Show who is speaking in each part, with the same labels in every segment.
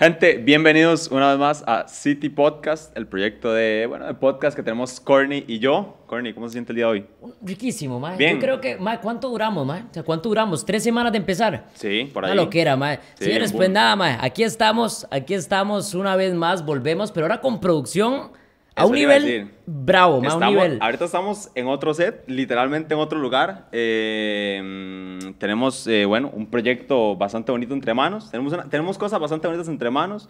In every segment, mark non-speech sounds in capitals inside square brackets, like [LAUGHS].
Speaker 1: Gente, bienvenidos una vez más a City Podcast, el proyecto de, bueno, podcast que tenemos Corny y yo. Corny, ¿cómo se siente el día de hoy?
Speaker 2: Riquísimo, mae. Yo creo que, ma. ¿cuánto duramos, ma? O ¿cuánto duramos? ¿Tres semanas de empezar?
Speaker 1: Sí, por ahí. Una loquera,
Speaker 2: ma. Sí, Señores, pues nada, ma. aquí estamos, aquí estamos una vez más, volvemos, pero ahora con producción a un nivel
Speaker 1: bravo, más un nivel. Ahorita estamos en otro set, literalmente en otro lugar. Eh, tenemos, eh, bueno, un proyecto bastante bonito entre manos. Tenemos, tenemos cosas bastante bonitas entre manos.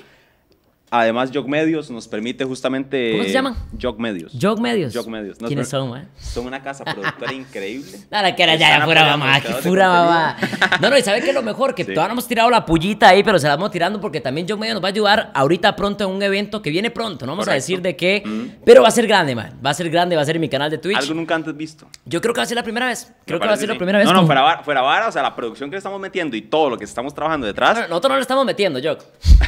Speaker 1: Además, Jog Medios nos permite justamente. ¿Cómo se llaman? Jog Medios. Jog Medios. Jog Medios. ¿Quiénes son, eh? Son una casa productora increíble. [LAUGHS] Nada, que era ya, Fuera pura mamá, que mamá.
Speaker 2: [LAUGHS] No, no, y ¿sabes qué es lo mejor? Que todavía no hemos tirado la pullita ahí, pero se la vamos tirando porque también Jog Medios nos va a ayudar ahorita pronto en un evento que viene pronto. No vamos a decir de qué, pero va a ser grande, man. Va a ser grande, va a ser en mi canal
Speaker 1: de Twitch. Algo nunca antes visto. Yo creo que va a ser la primera vez. Creo que va a ser la primera vez. No, no, fuera vara, fuera o sea, la producción que le estamos metiendo y todo lo que estamos trabajando detrás. nosotros no le estamos metiendo, Jog.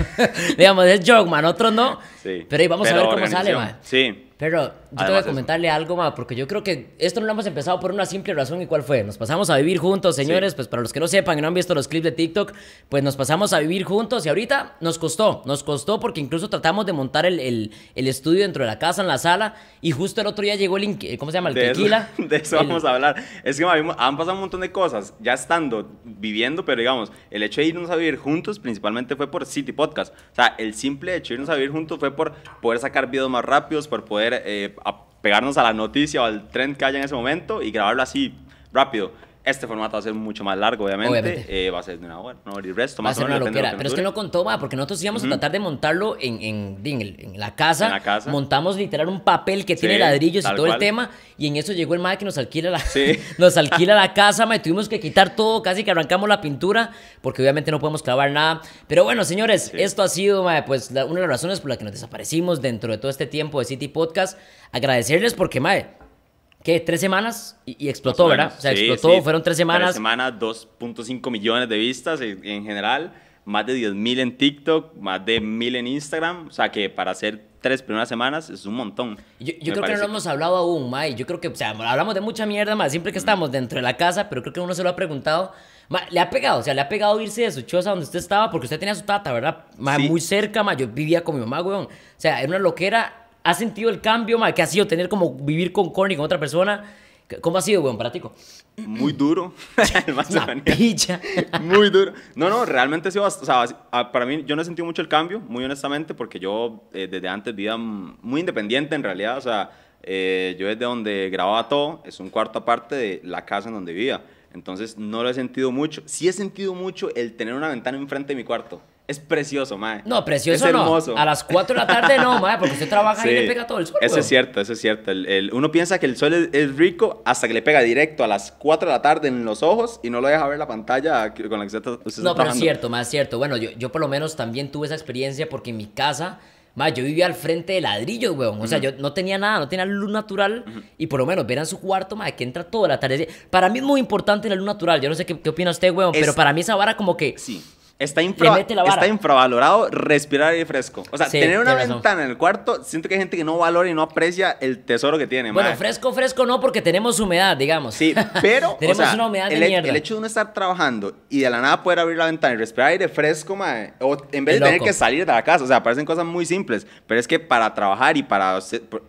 Speaker 1: [LAUGHS]
Speaker 2: Digamos, es Jog man, otros no. Pero ahí vamos a ver cómo sale, man. Sí. Pero yo tengo que comentarle algo más, porque yo creo que esto no lo hemos empezado por una simple razón y cuál fue. Nos pasamos a vivir juntos, señores. Pues para los que no sepan y no han visto los clips de TikTok, pues nos pasamos a vivir juntos y ahorita nos costó, nos costó porque incluso tratamos de montar el, el, estudio dentro de la casa, en la sala, y justo el otro día llegó el,
Speaker 1: ¿cómo se llama? El tequila. de eso [LAUGHS] vamos a hablar. Es que han pasado un montón de cosas, ya estando viviendo, pero digamos, el hecho de irnos a vivir juntos principalmente fue por City Podcast. O sea, el simple hecho de irnos a vivir juntos fue por poder sacar videos más rápidos, por poder eh, a pegarnos a la noticia o al tren que haya en ese momento y grabarlo así rápido. Este formato va a ser mucho más largo, obviamente. Eh, va a ser de una hora, resto. va a ser una loquera. pero es que no
Speaker 2: contó, porque nosotros íbamos a tratar de montarlo en, en, la casa. en la casa. Montamos literal un papel que tiene ladrillos y todo el tema. Y en eso llegó el madre que nos alquila la, [LAUGHS] nos alquila la casa, tuvimos que quitar todo. Casi que arrancamos la pintura, porque obviamente no podemos clavar nada. Pero bueno, señores, esto ha sido, pues una de las razones por las que nos desaparecimos dentro de todo este tiempo de City Podcast. Agradecerles porque, madre, ¿Qué? ¿Tres semanas? Y, explotó, ¿verdad? O sea, explotó, fueron tres semanas. Tres
Speaker 1: semanas, 2.5 millones de vistas en, general, más de mil en TikTok, más de mil en Instagram. O sea, que para hacer tres primeras semanas es un montón. Yo, creo que no lo hemos
Speaker 2: hablado aún, Mae. Yo creo que, o sea, hablamos de mucha mierda, Mae, siempre que mm. estamos dentro de la casa, pero creo que uno se lo ha preguntado. le ha pegado, o sea, le ha pegado irse de su choza donde usted estaba, porque usted tenía su tata, ¿verdad? Muy cerca, ma, yo vivía con mi mamá, weón. O sea, era una loquera ¿Has sentido el cambio, ma, que ha sido tener como vivir con Corny,
Speaker 1: con otra persona? ¿Cómo ha sido, weón, para Muy duro. [LAUGHS] [LAUGHS] picha. muy duro. No, no, realmente ha sido, o sea, ah, para mí yo no he sentido mucho el cambio, muy honestamente, porque yo eh, desde antes vivía muy independiente en realidad, o sea, eh, yo desde donde grababa todo, es un cuarto aparte de la casa en donde vivía. Entonces no lo he sentido mucho. Sí he sentido mucho el tener una ventana enfrente de mi cuarto es precioso, mae. No, precioso es no. hermoso. A las 4 de la tarde no, mae, porque usted trabaja y le pega todo el sol. Eso es cierto, eso es cierto. El, uno piensa que el sol es, rico hasta que le pega directo a las 4 de la tarde en los ojos y no lo deja ver la pantalla con la que usted, está, no, trabajando. No, pero es cierto,
Speaker 2: mae, es cierto. Bueno, yo, yo por lo menos también tuve esa experiencia porque en mi casa... Mae, yo vivía al frente de ladrillos, weón. O sea, yo no tenía nada, no tenía luz natural. Y por lo menos ver en su cuarto, mae, que entra toda la tarde. Para mí es muy importante la luz natural. Yo no sé qué, opina usted, weón, pero para mí esa vara como que... Sí
Speaker 1: Está, infravalorado respirar aire fresco. O sea, tener una ventana en el cuarto, siento que hay gente que no valora y no aprecia el tesoro que tiene. Bueno, fresco,
Speaker 2: fresco no, porque tenemos humedad, digamos. Sí, pero [LAUGHS] el, El hecho
Speaker 1: de uno estar trabajando y de la nada poder abrir la ventana y respirar aire fresco, en vez de tener que salir de la casa, o sea, parecen cosas muy simples, pero es que para trabajar y para...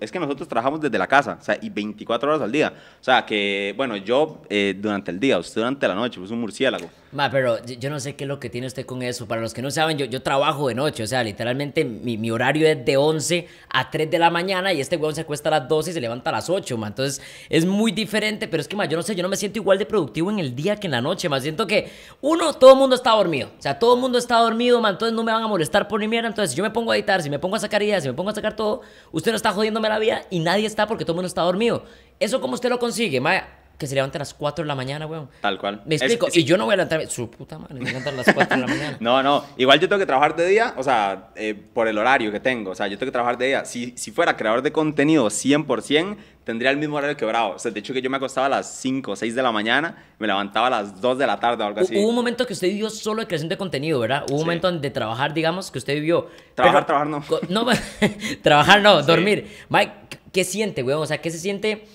Speaker 1: Es que nosotros trabajamos desde la casa, o sea, y 24 horas al día. O sea, que, bueno, yo eh, durante el día, usted durante la noche, pues un murciélago.
Speaker 2: Ma, pero yo no sé qué es lo que tiene usted con eso. Para los que no saben, yo, yo trabajo de noche. O sea, literalmente mi, horario es de 11 a 3 de la mañana y este weón se acuesta a las 12 y se levanta a las 8, ma. Entonces es muy diferente, pero es que, ma, yo no sé, yo no me siento igual de productivo en el día que en la noche, ma. Siento que, uno, todo el mundo está dormido. O sea, todo el mundo está dormido, ma. Entonces no me van a molestar por ni mierda. Entonces si yo me pongo a editar, si me pongo a sacar ideas, si me pongo a sacar todo, usted no está jodiéndome la vida y nadie está porque todo el mundo está dormido. ¿Eso cómo usted lo consigue, ma? que se levanta a las 4 de la mañana, weón.
Speaker 1: Tal cual. Me explico. y
Speaker 2: yo no voy a levantarme. Su puta madre, me levantan a las 4 de la
Speaker 1: mañana. [LAUGHS] no, no. Igual yo tengo que trabajar de día, o sea, eh, por el horario que tengo. O sea, yo tengo que trabajar de día. Si, si fuera creador de contenido 100%, tendría el mismo horario que Bravo. O sea, de hecho que yo me acostaba a las 5 o 6 de la mañana, me levantaba a las 2 de la tarde o algo así. Hubo un
Speaker 2: momento que usted vivió solo de creación de contenido, ¿verdad? Hubo un momento de trabajar, digamos, que usted vivió. Trabajar, trabajar no. No, [LAUGHS] trabajar no, dormir. Mike, ¿qué siente, weón? O sea, ¿qué se siente?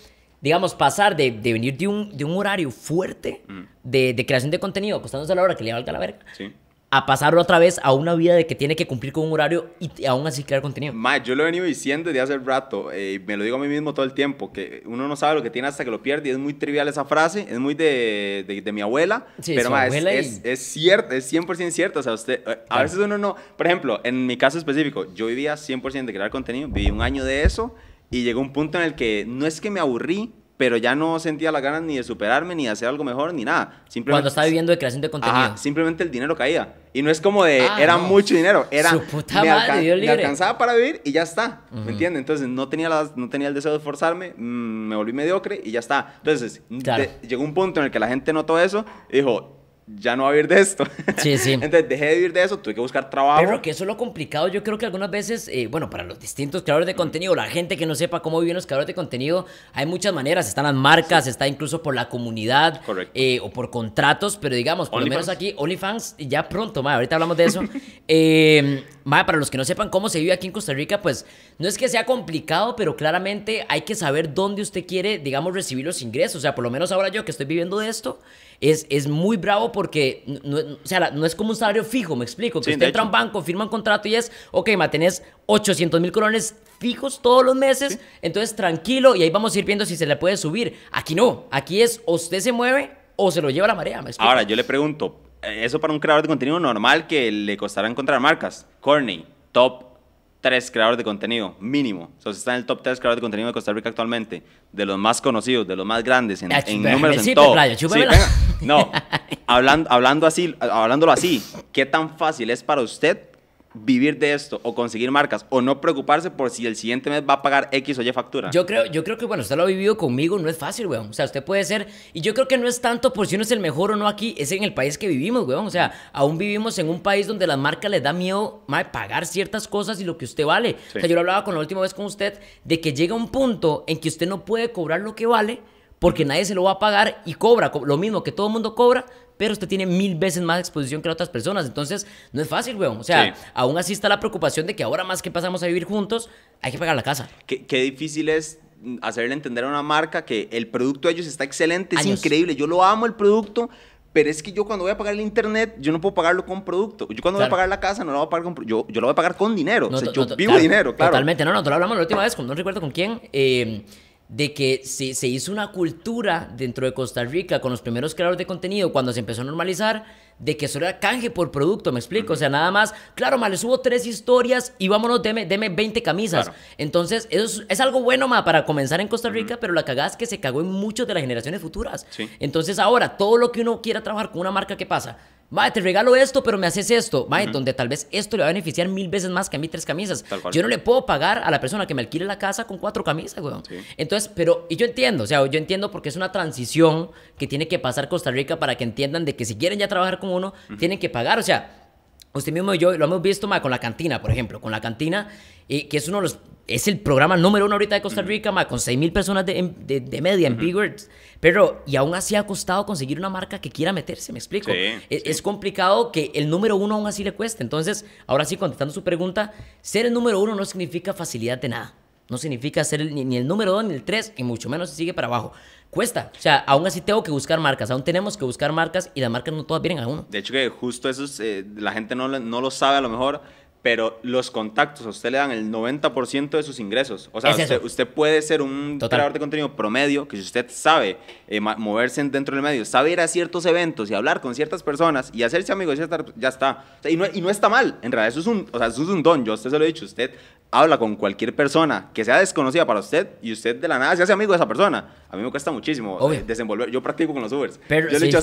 Speaker 2: digamos, pasar de, de venir de un, de un, horario fuerte mm. de, creación de contenido, acostándose a la hora que le valga la verga, a pasarlo otra vez a una vida de que tiene que cumplir con un horario y aún así crear contenido. Ma,
Speaker 1: yo lo he venido diciendo desde hace rato, eh, me lo digo a mí mismo todo el tiempo, que uno no sabe lo que tiene hasta que lo pierde y es muy trivial esa frase, es muy de, de mi abuela, pero es, es, cierto, es 100% cierto, o sea, usted, eh, a veces uno no, por ejemplo, en mi caso específico, yo vivía 100% de crear contenido, viví un año de eso y llegó un punto en el que no es que me aburrí, pero ya no sentía las ganas ni de superarme, ni de hacer algo mejor, ni nada. Simplemente, Cuando estaba viviendo de creación de contenido. simplemente el dinero caía. Y no es como de, ah, era mucho dinero, era... me, alcanzaba para vivir y ya está, ¿me entiendes? Entonces no tenía, no tenía el deseo de forzarme mm, me volví mediocre y ya está. Entonces llegó un punto en el que la gente notó eso y dijo, ya no va a vivir de esto. [LAUGHS] Sí, sí. Entonces dejé de vivir de eso, tuve que buscar trabajo. Pero
Speaker 2: que eso es lo complicado, yo creo que algunas veces, eh, bueno, para los distintos creadores de mm. contenido, la gente que no sepa cómo viven los creadores de contenido, hay muchas maneras, están las marcas, está incluso por la comunidad eh, o por contratos, pero digamos, por lo menos aquí, OnlyFans, ya pronto, ma, ahorita hablamos de eso. [LAUGHS] eh, ma, para los que no sepan cómo se vive aquí en Costa Rica, pues no es que sea complicado, pero claramente hay que saber dónde usted quiere, digamos, recibir los ingresos. O sea, por lo menos ahora yo que estoy viviendo de esto, es, muy bravo porque no, o sea, no es como un salario fijo, me explico. Que usted entra a un banco, firma un contrato y es, ok, ma, tenés 800 mil colones fijos todos los meses, entonces tranquilo y ahí vamos a ir viendo si se le puede subir. Aquí no, aquí es, o usted se mueve o se lo lleva la marea.
Speaker 1: Ahora, yo le pregunto, eso para un creador de contenido normal que le costará encontrar marcas, Corney, Top, 3 creadores de contenido, mínimo. O está en el top 3 creadores de contenido de Costa Rica actualmente, de los más conocidos, de los más grandes, en, números, en todo. no, hablando, [LAUGHS] hablando así, hablándolo así, ¿qué tan fácil es para usted vivir de esto o conseguir marcas o no preocuparse por si el siguiente mes va a pagar X o Y factura. Yo
Speaker 2: creo, yo creo que, bueno, usted lo ha vivido conmigo, no es fácil, weón. O sea, usted puede ser, y yo creo que no es tanto por si uno es el mejor o no aquí, es en el país que vivimos, weón. O sea, aún vivimos en un país donde las marcas le da miedo pagar ciertas cosas y lo que usted vale. O sea, yo lo hablaba con la última vez con usted de que llega un punto en que usted no puede cobrar lo que vale porque nadie se lo va a pagar y cobra lo mismo que todo el mundo cobra, pero usted tiene mil veces más exposición que otras personas. Entonces, no es fácil, weón. O sea, aún así está la preocupación de que ahora
Speaker 1: más que pasamos a vivir juntos, hay que pagar la casa. Qué, difícil es hacerle entender a una marca que el producto de ellos está excelente, es increíble. Yo lo amo el producto, pero es que yo cuando voy a pagar el internet, yo no puedo pagarlo con producto. Yo cuando voy a pagar la casa, no la voy a pagar con yo, yo lo voy a pagar con dinero. o yo vivo dinero, claro. Totalmente,
Speaker 2: no, no, te lo hablamos la última vez, no recuerdo con quién. Eh, de que se, se, hizo una cultura dentro de Costa Rica con los primeros creadores de contenido cuando se empezó a normalizar de que solo era canje por producto, me explico, o sea, nada más, claro, ma, le subo tres historias y vámonos, deme, deme 20 camisas. Entonces, eso es, algo bueno, ma, para comenzar en Costa Rica, pero la cagada es que se cagó en muchas de las generaciones futuras. Entonces, ahora, todo lo que uno quiera trabajar con una marca, ¿qué pasa? Mae, te regalo esto, pero me haces esto. Mae, donde tal vez esto le va a beneficiar mil veces más que a mí tres camisas. Yo no le puedo pagar a la persona que me alquile la casa con cuatro camisas, güey Entonces, pero, y yo entiendo, o sea, yo entiendo porque es una transición que tiene que pasar Costa Rica para que entiendan de que si quieren ya trabajar con uno, tienen que pagar. O sea, Usted mismo y yo lo hemos visto con la cantina, por ejemplo, con la cantina, y eh, que es uno de es el programa número uno ahorita de Costa Rica, con 6 mil personas de, de, media en Big -huh. Pero, y aún así ha costado conseguir una marca que quiera meterse, me explico. E, es, complicado que el número uno aún así le cueste. Entonces, ahora sí, contestando su pregunta, ser el número uno no significa facilidad de nada. No significa ser ni el número dos, ni el tres, y mucho menos si sigue para abajo cuesta. O sea, aún así tengo que buscar marcas, aún tenemos que buscar marcas y las marcas no todas vienen a
Speaker 1: uno. De hecho, que justo eso eh, la gente no, no lo sabe a lo mejor, pero los contactos a usted le dan el 90% de sus ingresos. O sea, usted, puede ser un creador de contenido promedio, que si usted sabe eh, moverse dentro del medio, sabe ir a ciertos eventos y hablar con ciertas personas y hacerse amigo de ciertas ya está. y, no, y, no, está mal, en realidad eso es, un, o sea, eso es un don, yo a usted se lo he dicho, usted habla con cualquier persona que sea desconocida para usted y usted de la nada se hace amigo de esa persona. A mí me cuesta muchísimo eh, desenvolver. Yo practico con los Ubers. Pero, yo le he dicho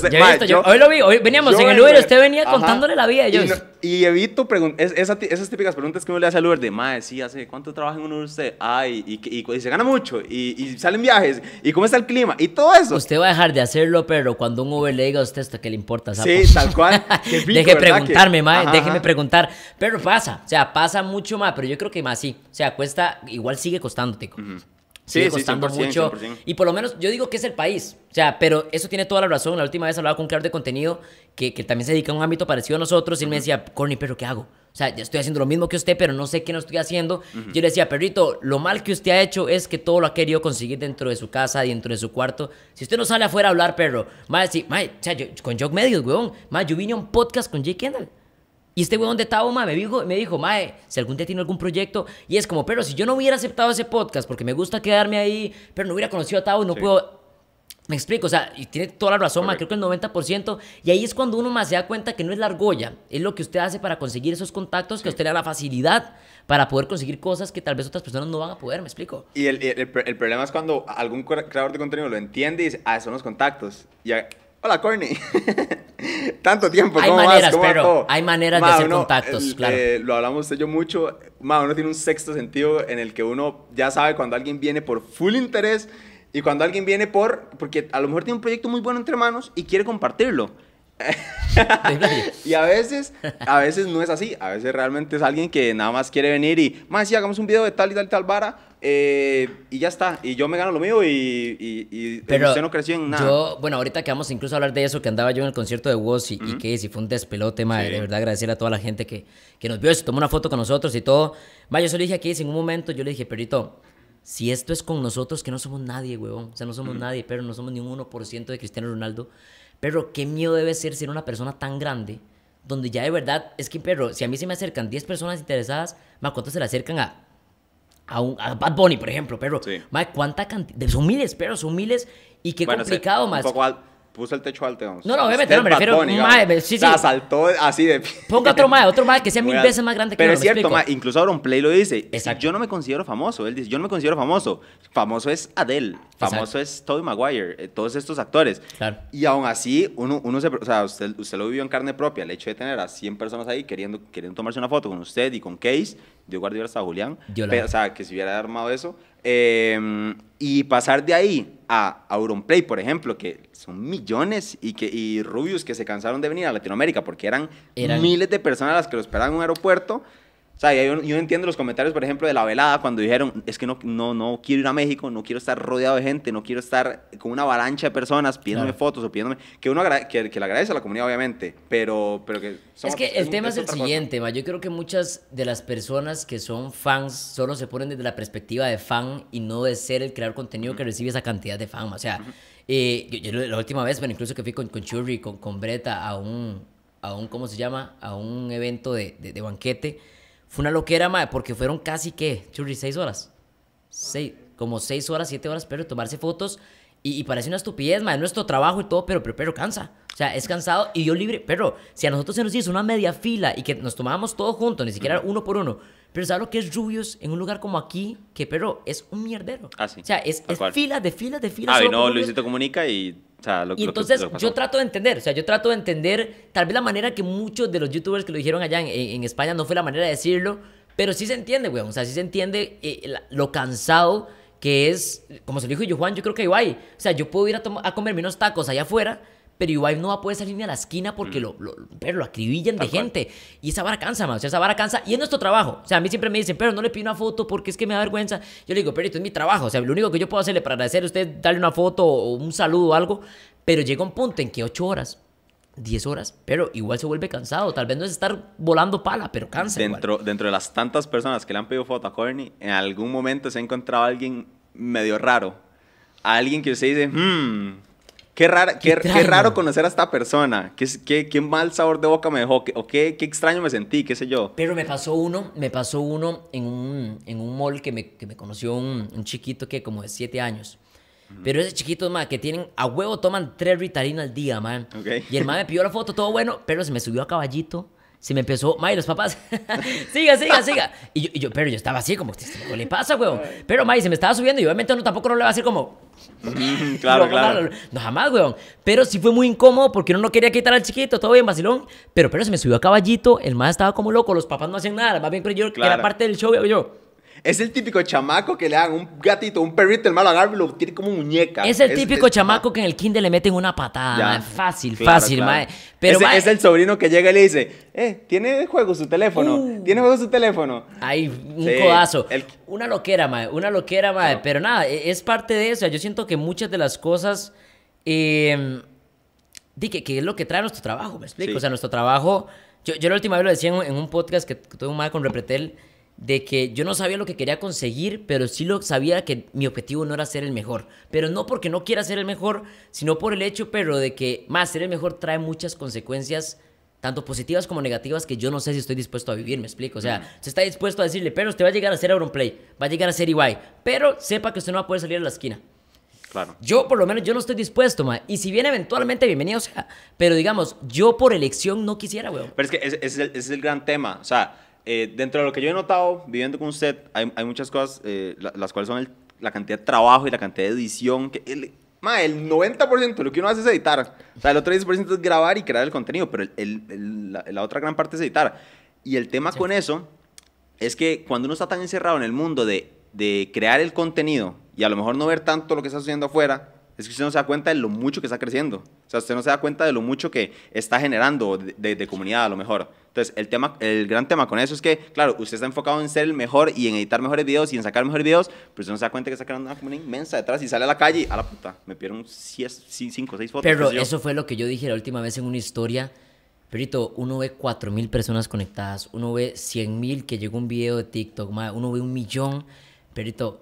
Speaker 1: hoy lo vi, hoy veníamos en el Uber, usted venía contándole la vida. Ellos. Y, y evito es, esas, típicas preguntas que uno le hace al Uber de, madre, sí, hace cuánto trabaja en un Uber usted. Ay, y, se gana mucho, y, salen viajes, y cómo está el clima, y todo eso. Usted va a dejar de hacerlo, pero cuando un Uber le diga a usted esto, ¿qué le importa? ¿sabes? Sí, tal
Speaker 2: cual. [LAUGHS] Deje preguntarme, que... déjeme preguntar. Pero pasa, o sea, pasa mucho más, pero yo creo que más sí. O sea, cuesta, igual sigue costándote sí, sí, mucho. Y por lo menos yo digo que es el país. O sea, pero eso tiene toda la razón. La última vez hablaba con un creador de contenido que, que, también se dedica a un ámbito parecido a nosotros y él me decía, Corny, pero ¿qué hago? O sea, yo estoy haciendo lo mismo que usted, pero no sé qué no estoy haciendo. Yo le decía, perrito, lo mal que usted ha hecho es que todo lo ha querido conseguir dentro de su casa, dentro de su cuarto. Si usted no sale afuera a hablar, perro, a decir, con Jock Medios, weón, yo vine a un podcast con Jake Kendall. Y este weón de Tauma me dijo, me dijo, mae, si algún día tiene algún proyecto, y es como, pero si yo no hubiera aceptado ese podcast, porque me gusta quedarme ahí, pero no hubiera conocido a y no puedo... Me explico, o sea, y tiene toda la razón, ma, creo que el 90%, y ahí es cuando uno más se da cuenta que no es la argolla, es lo que usted hace para conseguir esos contactos, que usted le da la facilidad para poder conseguir cosas que tal vez otras personas no van a poder, me explico.
Speaker 1: Y el, problema es cuando algún creador de contenido lo entiende y dice, ah, son los contactos, y Hola, Corny. [LAUGHS] Tanto tiempo, ¿cómo Hay maneras, vas? ¿Cómo pero hay maneras de hacer contactos, claro. Eh, lo hablamos yo mucho. Ma, uno tiene un sexto sentido en el que uno ya sabe cuando alguien viene por full interés y cuando alguien viene por. Porque a lo mejor tiene un proyecto muy bueno entre manos y quiere compartirlo [LAUGHS] y a veces, a veces no es así. A veces realmente es alguien que nada más quiere venir y, más si hagamos un video de tal y tal y tal vara, eh, y ya está. Y yo me gano lo mío y, Pero no creció en nada. Yo,
Speaker 2: bueno, ahorita que vamos incluso a hablar de eso, que andaba yo en el concierto de Woz y, y, que si fue un despelote, De verdad, agradecer a toda la gente que, nos vio, se tomó una foto con nosotros y todo. Vaya yo se lo dije aquí, en un momento yo le dije, Perito, si esto es con nosotros, que no somos nadie, huevón. O sea, no somos nadie, pero no somos ni un 1% de Cristiano Ronaldo. Pero qué miedo debe ser ser una persona tan grande, donde ya de verdad, es que, perro, si a mí se me acercan 10 personas interesadas, ¿ma cuántas se le acercan a a, Bad Bunny, por ejemplo, pero sí. cuánta cantidad, son miles, pero
Speaker 1: son miles y qué complicado, más. puso el techo alto. No, no, obviamente, no, me refiero a madre, sí, sí. O saltó así de Ponga otro más, otro más que sea [LAUGHS] mil veces más grande que Pero es cierto, incluso Aaron Play lo dice. yo no me considero famoso. Él dice, yo no me considero famoso. Famoso es Adele. Famoso es Tobey Maguire, eh, todos estos actores. Y aún así, uno, uno se, o sea, usted, usted, lo vivió en carne propia, el hecho de tener a 100 personas ahí queriendo, queriendo tomarse una foto con usted y con Case, de guardiola hasta Julián, o sea, que se hubiera armado eso. Em, y pasar de ahí a Play por ejemplo, que son millones y, que, y Rubius que se cansaron de venir a Latinoamérica porque eran, eran... miles de personas las que lo esperaban en un aeropuerto. O yo, entiendo los comentarios, por ejemplo, de la velada, cuando dijeron, es que no, no, no quiero ir a México, no quiero estar rodeado de gente, no quiero estar con una avalancha de personas pidiéndome fotos o pidiéndome... Que uno que, que, le agradece a la comunidad, obviamente, pero, pero que... es que el tema es, el siguiente,
Speaker 2: yo creo que muchas de las personas que son fans solo se ponen desde la perspectiva de fan y no de ser el creador contenido que recibe esa cantidad de fan, o sea... Eh, la última vez, bueno, incluso que fui con, con Churri, con, con Breta, a un, a un, ¿cómo se llama? A un evento de, de banquete fue una loquera, madre, porque fueron casi, ¿qué? Churri, seis horas. Seis, como seis horas, siete horas, pero tomarse fotos. Y, parece una estupidez, madre, nuestro trabajo y todo, pero, pero, pero cansa. O sea, es cansado y yo libre. Pero si a nosotros se nos hizo una media fila y que nos tomábamos todos juntos, ni siquiera uno por uno, pero ¿sabes lo que es rubios en un lugar como aquí? Que, pero es un mierdero. Ah,
Speaker 1: o sea, es, fila
Speaker 2: de filas de filas. Ah, no, Luisito
Speaker 1: Comunica y... O sea, lo, y entonces yo
Speaker 2: trato de entender, o sea, yo trato de entender tal vez la manera que muchos de los youtubers que lo dijeron allá en, España no fue la manera de decirlo, pero sí se entiende, weón, o sea, sí se entiende eh, lo cansado que es, como se lo dijo yo Juan, yo creo que ahí o sea, yo puedo ir a, a comerme unos tacos allá afuera pero Ibai no va a poder salir ni a la esquina porque lo, pero lo acribillan de gente. Y esa vara cansa, man. O sea, esa vara cansa. Y es nuestro trabajo. O sea, a mí siempre me dicen, pero no le pido una foto porque es que me da vergüenza. Yo le digo, pero esto es mi trabajo. O sea, lo único que yo puedo hacerle para agradecer a usted, darle una foto o un saludo o algo. Pero llega un punto en que ocho horas diez horas, pero igual se vuelve cansado. Tal vez no es estar volando pala, pero cansa. Dentro,
Speaker 1: dentro de las tantas personas que le han pedido foto a Corny, en algún momento se ha encontrado alguien medio raro. A alguien que usted dice, hmm, Qué, qué, raro conocer a esta persona. Qué, qué, mal sabor de boca me dejó. o qué, extraño me sentí, qué sé yo.
Speaker 2: Pero me pasó uno, me pasó uno en un, en un mall que me, que me conoció un, chiquito que como de siete años. Pero ese chiquito, que tienen a huevo toman tres ritalinas al día, man. Y el man me pidió la foto, todo bueno, pero se me subió a caballito se me empezó, May, los papás, [LAUGHS] siga, siga, siga. Y yo, pero yo estaba así, como, este, ¿qué le pasa, weón? Pero May, se me estaba subiendo y obviamente no, tampoco no le va a hacer como... [LAUGHS] claro, [LAUGHS] claro. No, jamás, weón. Pero sí fue muy incómodo porque uno no quería quitar al chiquito, todo bien, vacilón. Pero, pero se me subió a caballito, el más estaba como loco, los papás no hacían nada, más bien, pero yo, era parte del show,
Speaker 1: yo... Es el típico chamaco que le dan un gatito, un perrito, el malo agarra y lo tiene como muñeca. Es el típico
Speaker 2: chamaco ah. que en el kinder le meten una patada. Fácil, fácil, mae. Pero, Es el
Speaker 1: sobrino que llega y le dice, eh, tiene juego su teléfono, uh. tiene juego su teléfono.
Speaker 2: Ay, un codazo. Una loquera, mae, una loquera, mae. Pero nada, e, es parte de eso. Yo siento que muchas de las cosas... Eh, que, es lo que trae nuestro trabajo, ¿me explico? O sea, nuestro trabajo... Yo, la última vez lo decía en, un podcast que, tuve un mae con Repretel de que yo no sabía lo que quería conseguir, pero sí lo sabía que mi objetivo no era ser el mejor. Pero no porque no quiera ser el mejor, sino por el hecho, pero de que más ser el mejor trae muchas consecuencias, tanto positivas como negativas, que yo no sé si estoy dispuesto a vivir, me explico. O sea, se está dispuesto a decirle, pero usted va a llegar a ser play va a llegar a ser EY, pero sepa que usted no va a poder salir a la esquina. Claro. Yo, por lo menos, yo no estoy dispuesto, ma. Y si bien eventualmente, bienvenido sea. Pero digamos, yo por elección no quisiera, weón.
Speaker 1: Pero es que ese es el gran tema. O sea, eh, dentro de lo que yo he notado viviendo con usted, hay, hay muchas cosas, eh, las cuales son la cantidad de trabajo y la cantidad de edición. Que el, el 90% de lo que uno hace es editar. O sea, el otro 10% es grabar y crear el contenido, pero el, la, otra gran parte es editar. Y el tema con eso es que cuando uno está tan encerrado en el mundo de, de crear el contenido y a lo mejor no ver tanto lo que está sucediendo afuera, es que usted no se da cuenta de lo mucho que está creciendo. O sea, usted no se da cuenta de lo mucho que está generando de, comunidad, a lo mejor. Entonces, el, tema, el gran tema con eso es que, claro, usted está enfocado en ser el mejor y en editar mejores videos y en sacar mejores videos, pero usted no se da cuenta que está creando una comunidad inmensa detrás y sale a la calle y a la puta, me pidieron cinco o seis fotos. Pero eso
Speaker 2: fue lo que yo dije la última vez en una historia. Perito, uno ve cuatro mil personas conectadas, uno ve mil que llegó un video de TikTok, uno ve un millón. Perito,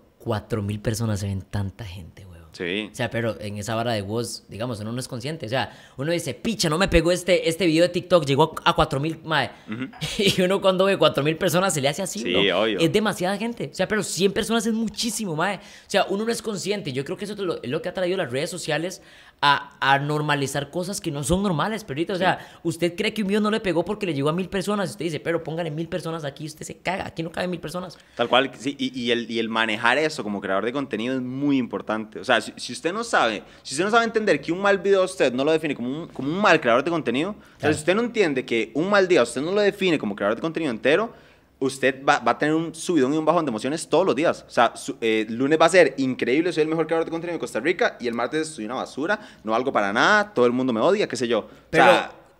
Speaker 2: mil personas se ven tanta gente, Sí. O sea, pero en esa vara de voz, digamos, uno no es consciente. O sea, uno dice, picha, no me pegó este, este video de TikTok, llegó a 4000, madre. [LAUGHS] Y uno cuando ve 4000 personas se le hace así. Sí, obvio. Es demasiada gente. O sea, pero 100 personas es muchísimo, madre. O sea, uno no es consciente. Yo creo que eso lo, es lo que ha traído las redes sociales a, normalizar cosas que no son normales, perrito. O sea, usted cree que un video no le pegó porque le llegó a mil personas. Y usted dice, pero póngale mil personas aquí, usted se caga. Aquí no caben mil personas.
Speaker 1: Tal cual, sí. Y, el, manejar eso como creador de contenido es muy importante. O sea, si, usted no sabe, si usted no sabe entender que un mal video usted no lo define como un, mal creador de contenido, o sea, si usted no entiende que un mal día usted no lo define como creador de contenido entero, usted va, a tener un subidón y un bajón de emociones todos los días. O sea, eh, el lunes va a ser increíble, soy el mejor creador de contenido en Costa Rica y el martes soy una basura, no valgo para nada, todo el mundo me odia, qué sé yo. Pero,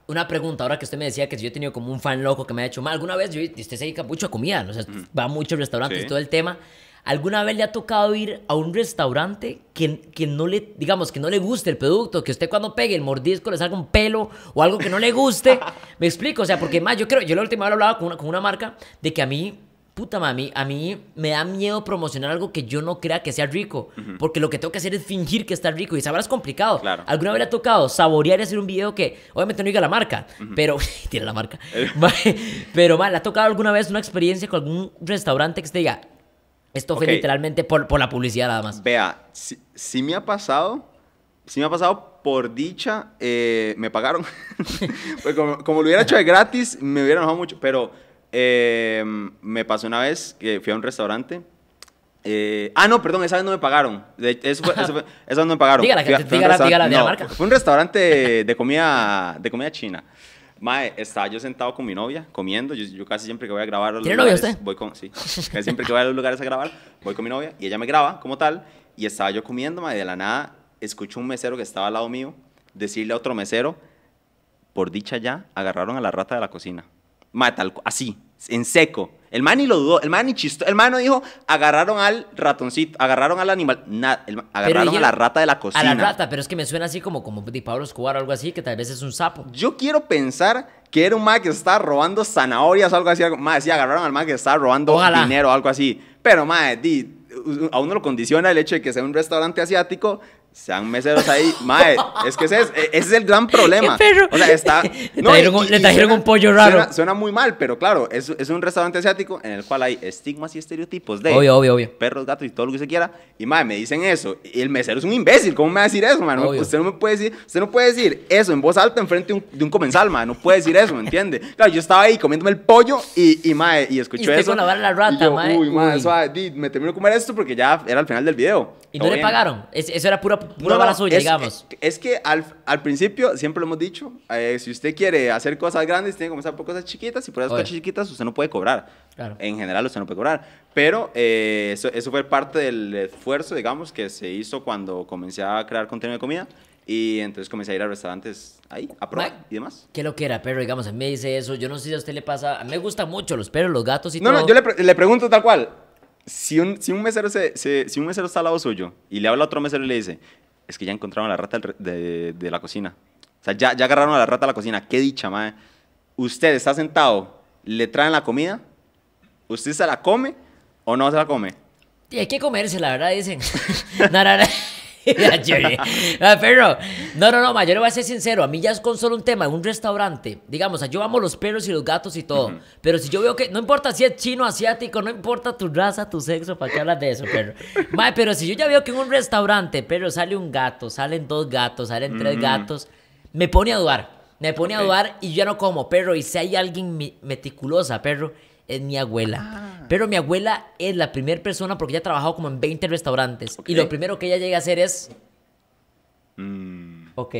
Speaker 2: una pregunta, ahora que usted me decía que yo he tenido como un fan loco que me ha hecho mal, alguna vez yo, usted se dedica mucho a comida, o sea, va a muchos restaurantes, y todo el tema. ¿Alguna vez le ha tocado ir a un restaurante que, que, no le, digamos, que no le guste el producto? Que usted cuando pegue el mordisco le salga un pelo o algo que no le guste. [LAUGHS] Me explico, o sea, porque más yo creo, yo la última vez hablaba con una, marca de que a mí, puta mami, a mí me da miedo promocionar algo que yo no crea que sea rico. Porque lo que tengo que hacer es fingir que está rico y sabrás complicado. Claro. ¿Alguna vez le ha tocado saborear y hacer un video que, obviamente no diga la marca, pero, [LAUGHS] tiene la marca, eh. [LAUGHS] pero, mal. ¿le ha tocado alguna vez una experiencia con algún restaurante que usted diga, esto fue literalmente por, por, la publicidad nada más.
Speaker 1: Vea, si, me ha pasado, si me ha pasado por dicha, eh, me pagaron. [LAUGHS] Pues como, lo hubiera hecho de gratis, me hubiera enojado mucho. Pero eh, me pasó una vez que fui a un restaurante. Eh, ah, no, perdón, esa vez no me pagaron. [LAUGHS] esa vez no me pagaron. Fue un restaurante de comida, de comida china. Mae, estaba yo sentado con mi novia, comiendo. Yo, casi siempre que voy a grabar voy con, sí, casi siempre que voy a los lugares a grabar, voy con mi novia y ella me graba como tal. Y estaba yo comiendo, mae, de la nada escucho un mesero que estaba al lado mío decirle a otro mesero, por dicha ya, agarraron a la rata de la cocina. Mae, tal, así, en seco. El man ni lo dudó, el man ni chistó, el man dijo, agarraron al ratoncito, agarraron al animal, na, agarraron a la rata de la cocina. A la rata,
Speaker 2: pero es que me suena así como, como Pablo Escobar o algo así, que tal vez es un sapo.
Speaker 1: Yo quiero pensar que era un man que estaba robando zanahorias o algo así, más decía, agarraron al man que estaba robando dinero o algo así. Pero, madre, a uno lo condiciona el hecho de que sea un restaurante asiático, sean meseros ahí, [LAUGHS] mae, es que ese es, e-, ese es el gran problema. o sea, está, [LAUGHS] trajeron, le trajeron un pollo raro. Suena, muy mal, pero claro, es, es, un restaurante asiático en el cual hay estigmas y estereotipos de obvio, obvio, obvio. perros, gatos y todo lo que se quiera. Y mae, me dicen eso. Y el mesero es un imbécil, ¿cómo me va a decir eso, mae? usted no me puede decir, usted no puede decir eso en voz alta enfrente de un, de un comensal, mae, no puede decir eso, ¿me entiende? Claro, yo estaba ahí comiéndome el pollo y, y mae, y escuché y eso. Con la, rata, y yo, mae. Uy, mae, me termino de comer esto porque ya era el final del video. ¿Y no le pagaron?
Speaker 2: eso era pura pura no, es, digamos.
Speaker 1: Eh, es que al, principio, siempre lo hemos dicho, eh, si usted quiere hacer cosas grandes, tiene que comenzar por cosas chiquitas y por esas cosas chiquitas usted no puede cobrar. En general usted no puede cobrar. Pero eh, eso, fue parte del esfuerzo, digamos, que se hizo cuando comencé a crear contenido de comida. Y entonces comencé a ir a restaurantes ahí, a probar y demás.
Speaker 2: Qué lo que era, pero digamos, a mí me dice eso. Yo no sé si a usted le pasa. A mí me gustan mucho los perros, los gatos y no, todo. No, no, yo
Speaker 1: le, le pregunto tal cual si un, mesero se, se, si un mesero está al lado suyo y le habla a otro mesero y le dice, es que ya encontraron a la rata de, la cocina. O sea, ya, ya agarraron a la rata de la cocina. Qué dicha, madre. Usted está sentado, le traen la comida, usted se la come o no se la come. Y hay
Speaker 2: que la ¿verdad? Dicen. no, no, no. [LAUGHS] Ah, pero, no, no, no, yo le voy a ser sincero. A mí ya es con solo un tema, un restaurante. Digamos, yo amo los perros y los gatos y todo. Pero si yo veo que, no importa si es chino, asiático, no importa tu raza, tu sexo, ¿para qué hablas de eso, perro? pero si yo ya veo que en un restaurante, pero sale un gato, salen dos gatos, salen tres gatos, me pone a dudar. Me pone a dudar y yo ya no como, perro. Y si hay alguien meticulosa, perro es mi abuela. Ah. Pero mi abuela es la primera persona porque ya ha trabajado como en 20 restaurantes. Y lo primero que ella llega a hacer es... Mm. Ok,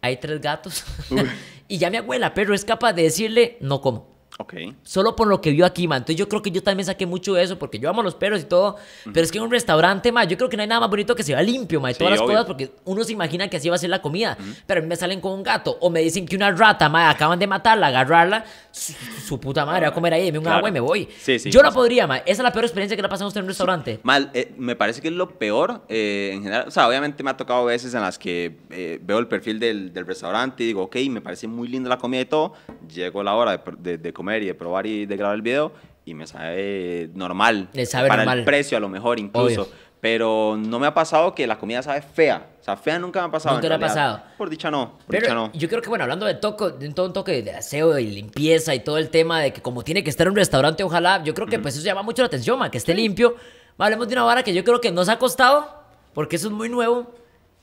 Speaker 2: hay tres gatos. [LAUGHS] y ya mi abuela, pero es capaz de decirle, no como. Ok. Solo por lo que vio aquí, man. Entonces yo creo que yo también saqué mucho de eso, porque yo amo los perros y todo. Pero es que en un restaurante, man, yo creo que no hay nada más bonito que se vea limpio, man, Y todas las cosas, porque uno se imagina que así va a ser la comida. Pero a mí me salen con un gato, o me dicen que una rata, man, acaban de matarla, agarrarla. Su, puta madre, va a comer ahí, deme un agua y me voy. yo la no podría, man. Esa es la peor experiencia que la pasamos en un restaurante.
Speaker 1: Mal, eh, me parece que es lo peor eh, en general. O sea, obviamente me ha tocado veces en las que eh, veo el perfil del, del, restaurante y digo, ok, me parece muy linda la comida y todo. Llego a la hora de, de, de comer y de probar y de grabar el video y me sabe normal. Le
Speaker 2: sabe para normal. el precio
Speaker 1: a lo mejor incluso. Pero no me ha pasado que la comida sabe fea. O sea, fea nunca me ha pasado. Nunca me ha pasado. Por dicha no. Por dicha no.
Speaker 2: Yo creo que, bueno, hablando de, toco, de todo un toque de aseo y limpieza y todo el tema de que como tiene que estar en un restaurante, ojalá, yo creo que pues eso llama mucho la atención, que esté limpio. hablemos de una vara que yo creo que nos ha costado, porque eso es muy nuevo,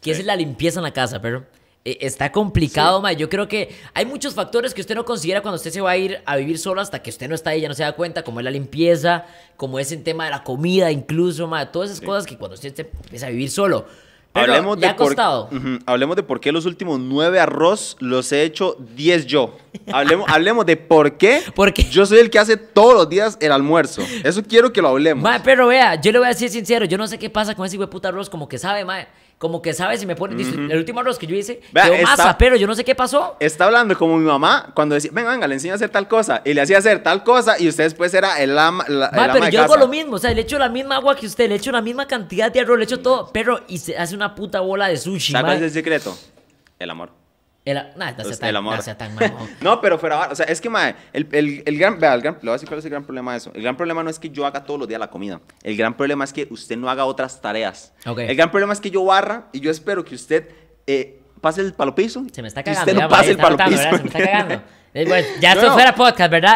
Speaker 2: que es la limpieza en la casa, pero... E, está complicado, Yo creo que hay muchos factores que usted no considera cuando usted se va a ir a vivir solo hasta que usted no está ahí, ya no se da cuenta, como es la limpieza, como es el tema de la comida, incluso, ma. Todas esas cosas que cuando usted empieza a vivir solo. hablemos de ha costado.
Speaker 1: Hablemos de por qué los últimos nueve arroz los he hecho diez yo. Hablemos, [LAUGHS] hablemos de por qué, yo soy el que hace todos los días el almuerzo. Eso quiero que lo hablemos. Ma,
Speaker 2: pero vea, yo le voy a decir sincero, yo no sé qué pasa con ese puta arroz, como que sabe, ma como que, ¿sabes? Si me ponen, el último arroz que yo hice, masa, pero yo no sé qué pasó.
Speaker 1: Está hablando como mi mamá cuando decía, venga, venga, le enseño a hacer tal cosa, y le hacía hacer tal cosa, y usted después era el ama, la, pero yo hago lo
Speaker 2: mismo, o sea, le echo la misma agua que usted, le echo la misma cantidad de arroz, le echo todo, pero, y se hace una puta bola de sushi, ¿Sabes el secreto? El amor. El, no, amor. no tan [LAUGHS]
Speaker 1: no, pero fuera, o sea, es que, mae, el, el, el, gran, vea, el gran, le voy a decir cuál es el gran problema de eso. El gran problema no es que yo haga todos los días la comida. El gran problema es que usted no haga otras tareas. El gran problema es que yo barra y yo espero que usted eh, pase el piso Se me está cagando. Y usted no pase el palopiso. Se me está cagando. Eh, pues, ya no, fuera podcast, ¿verdad?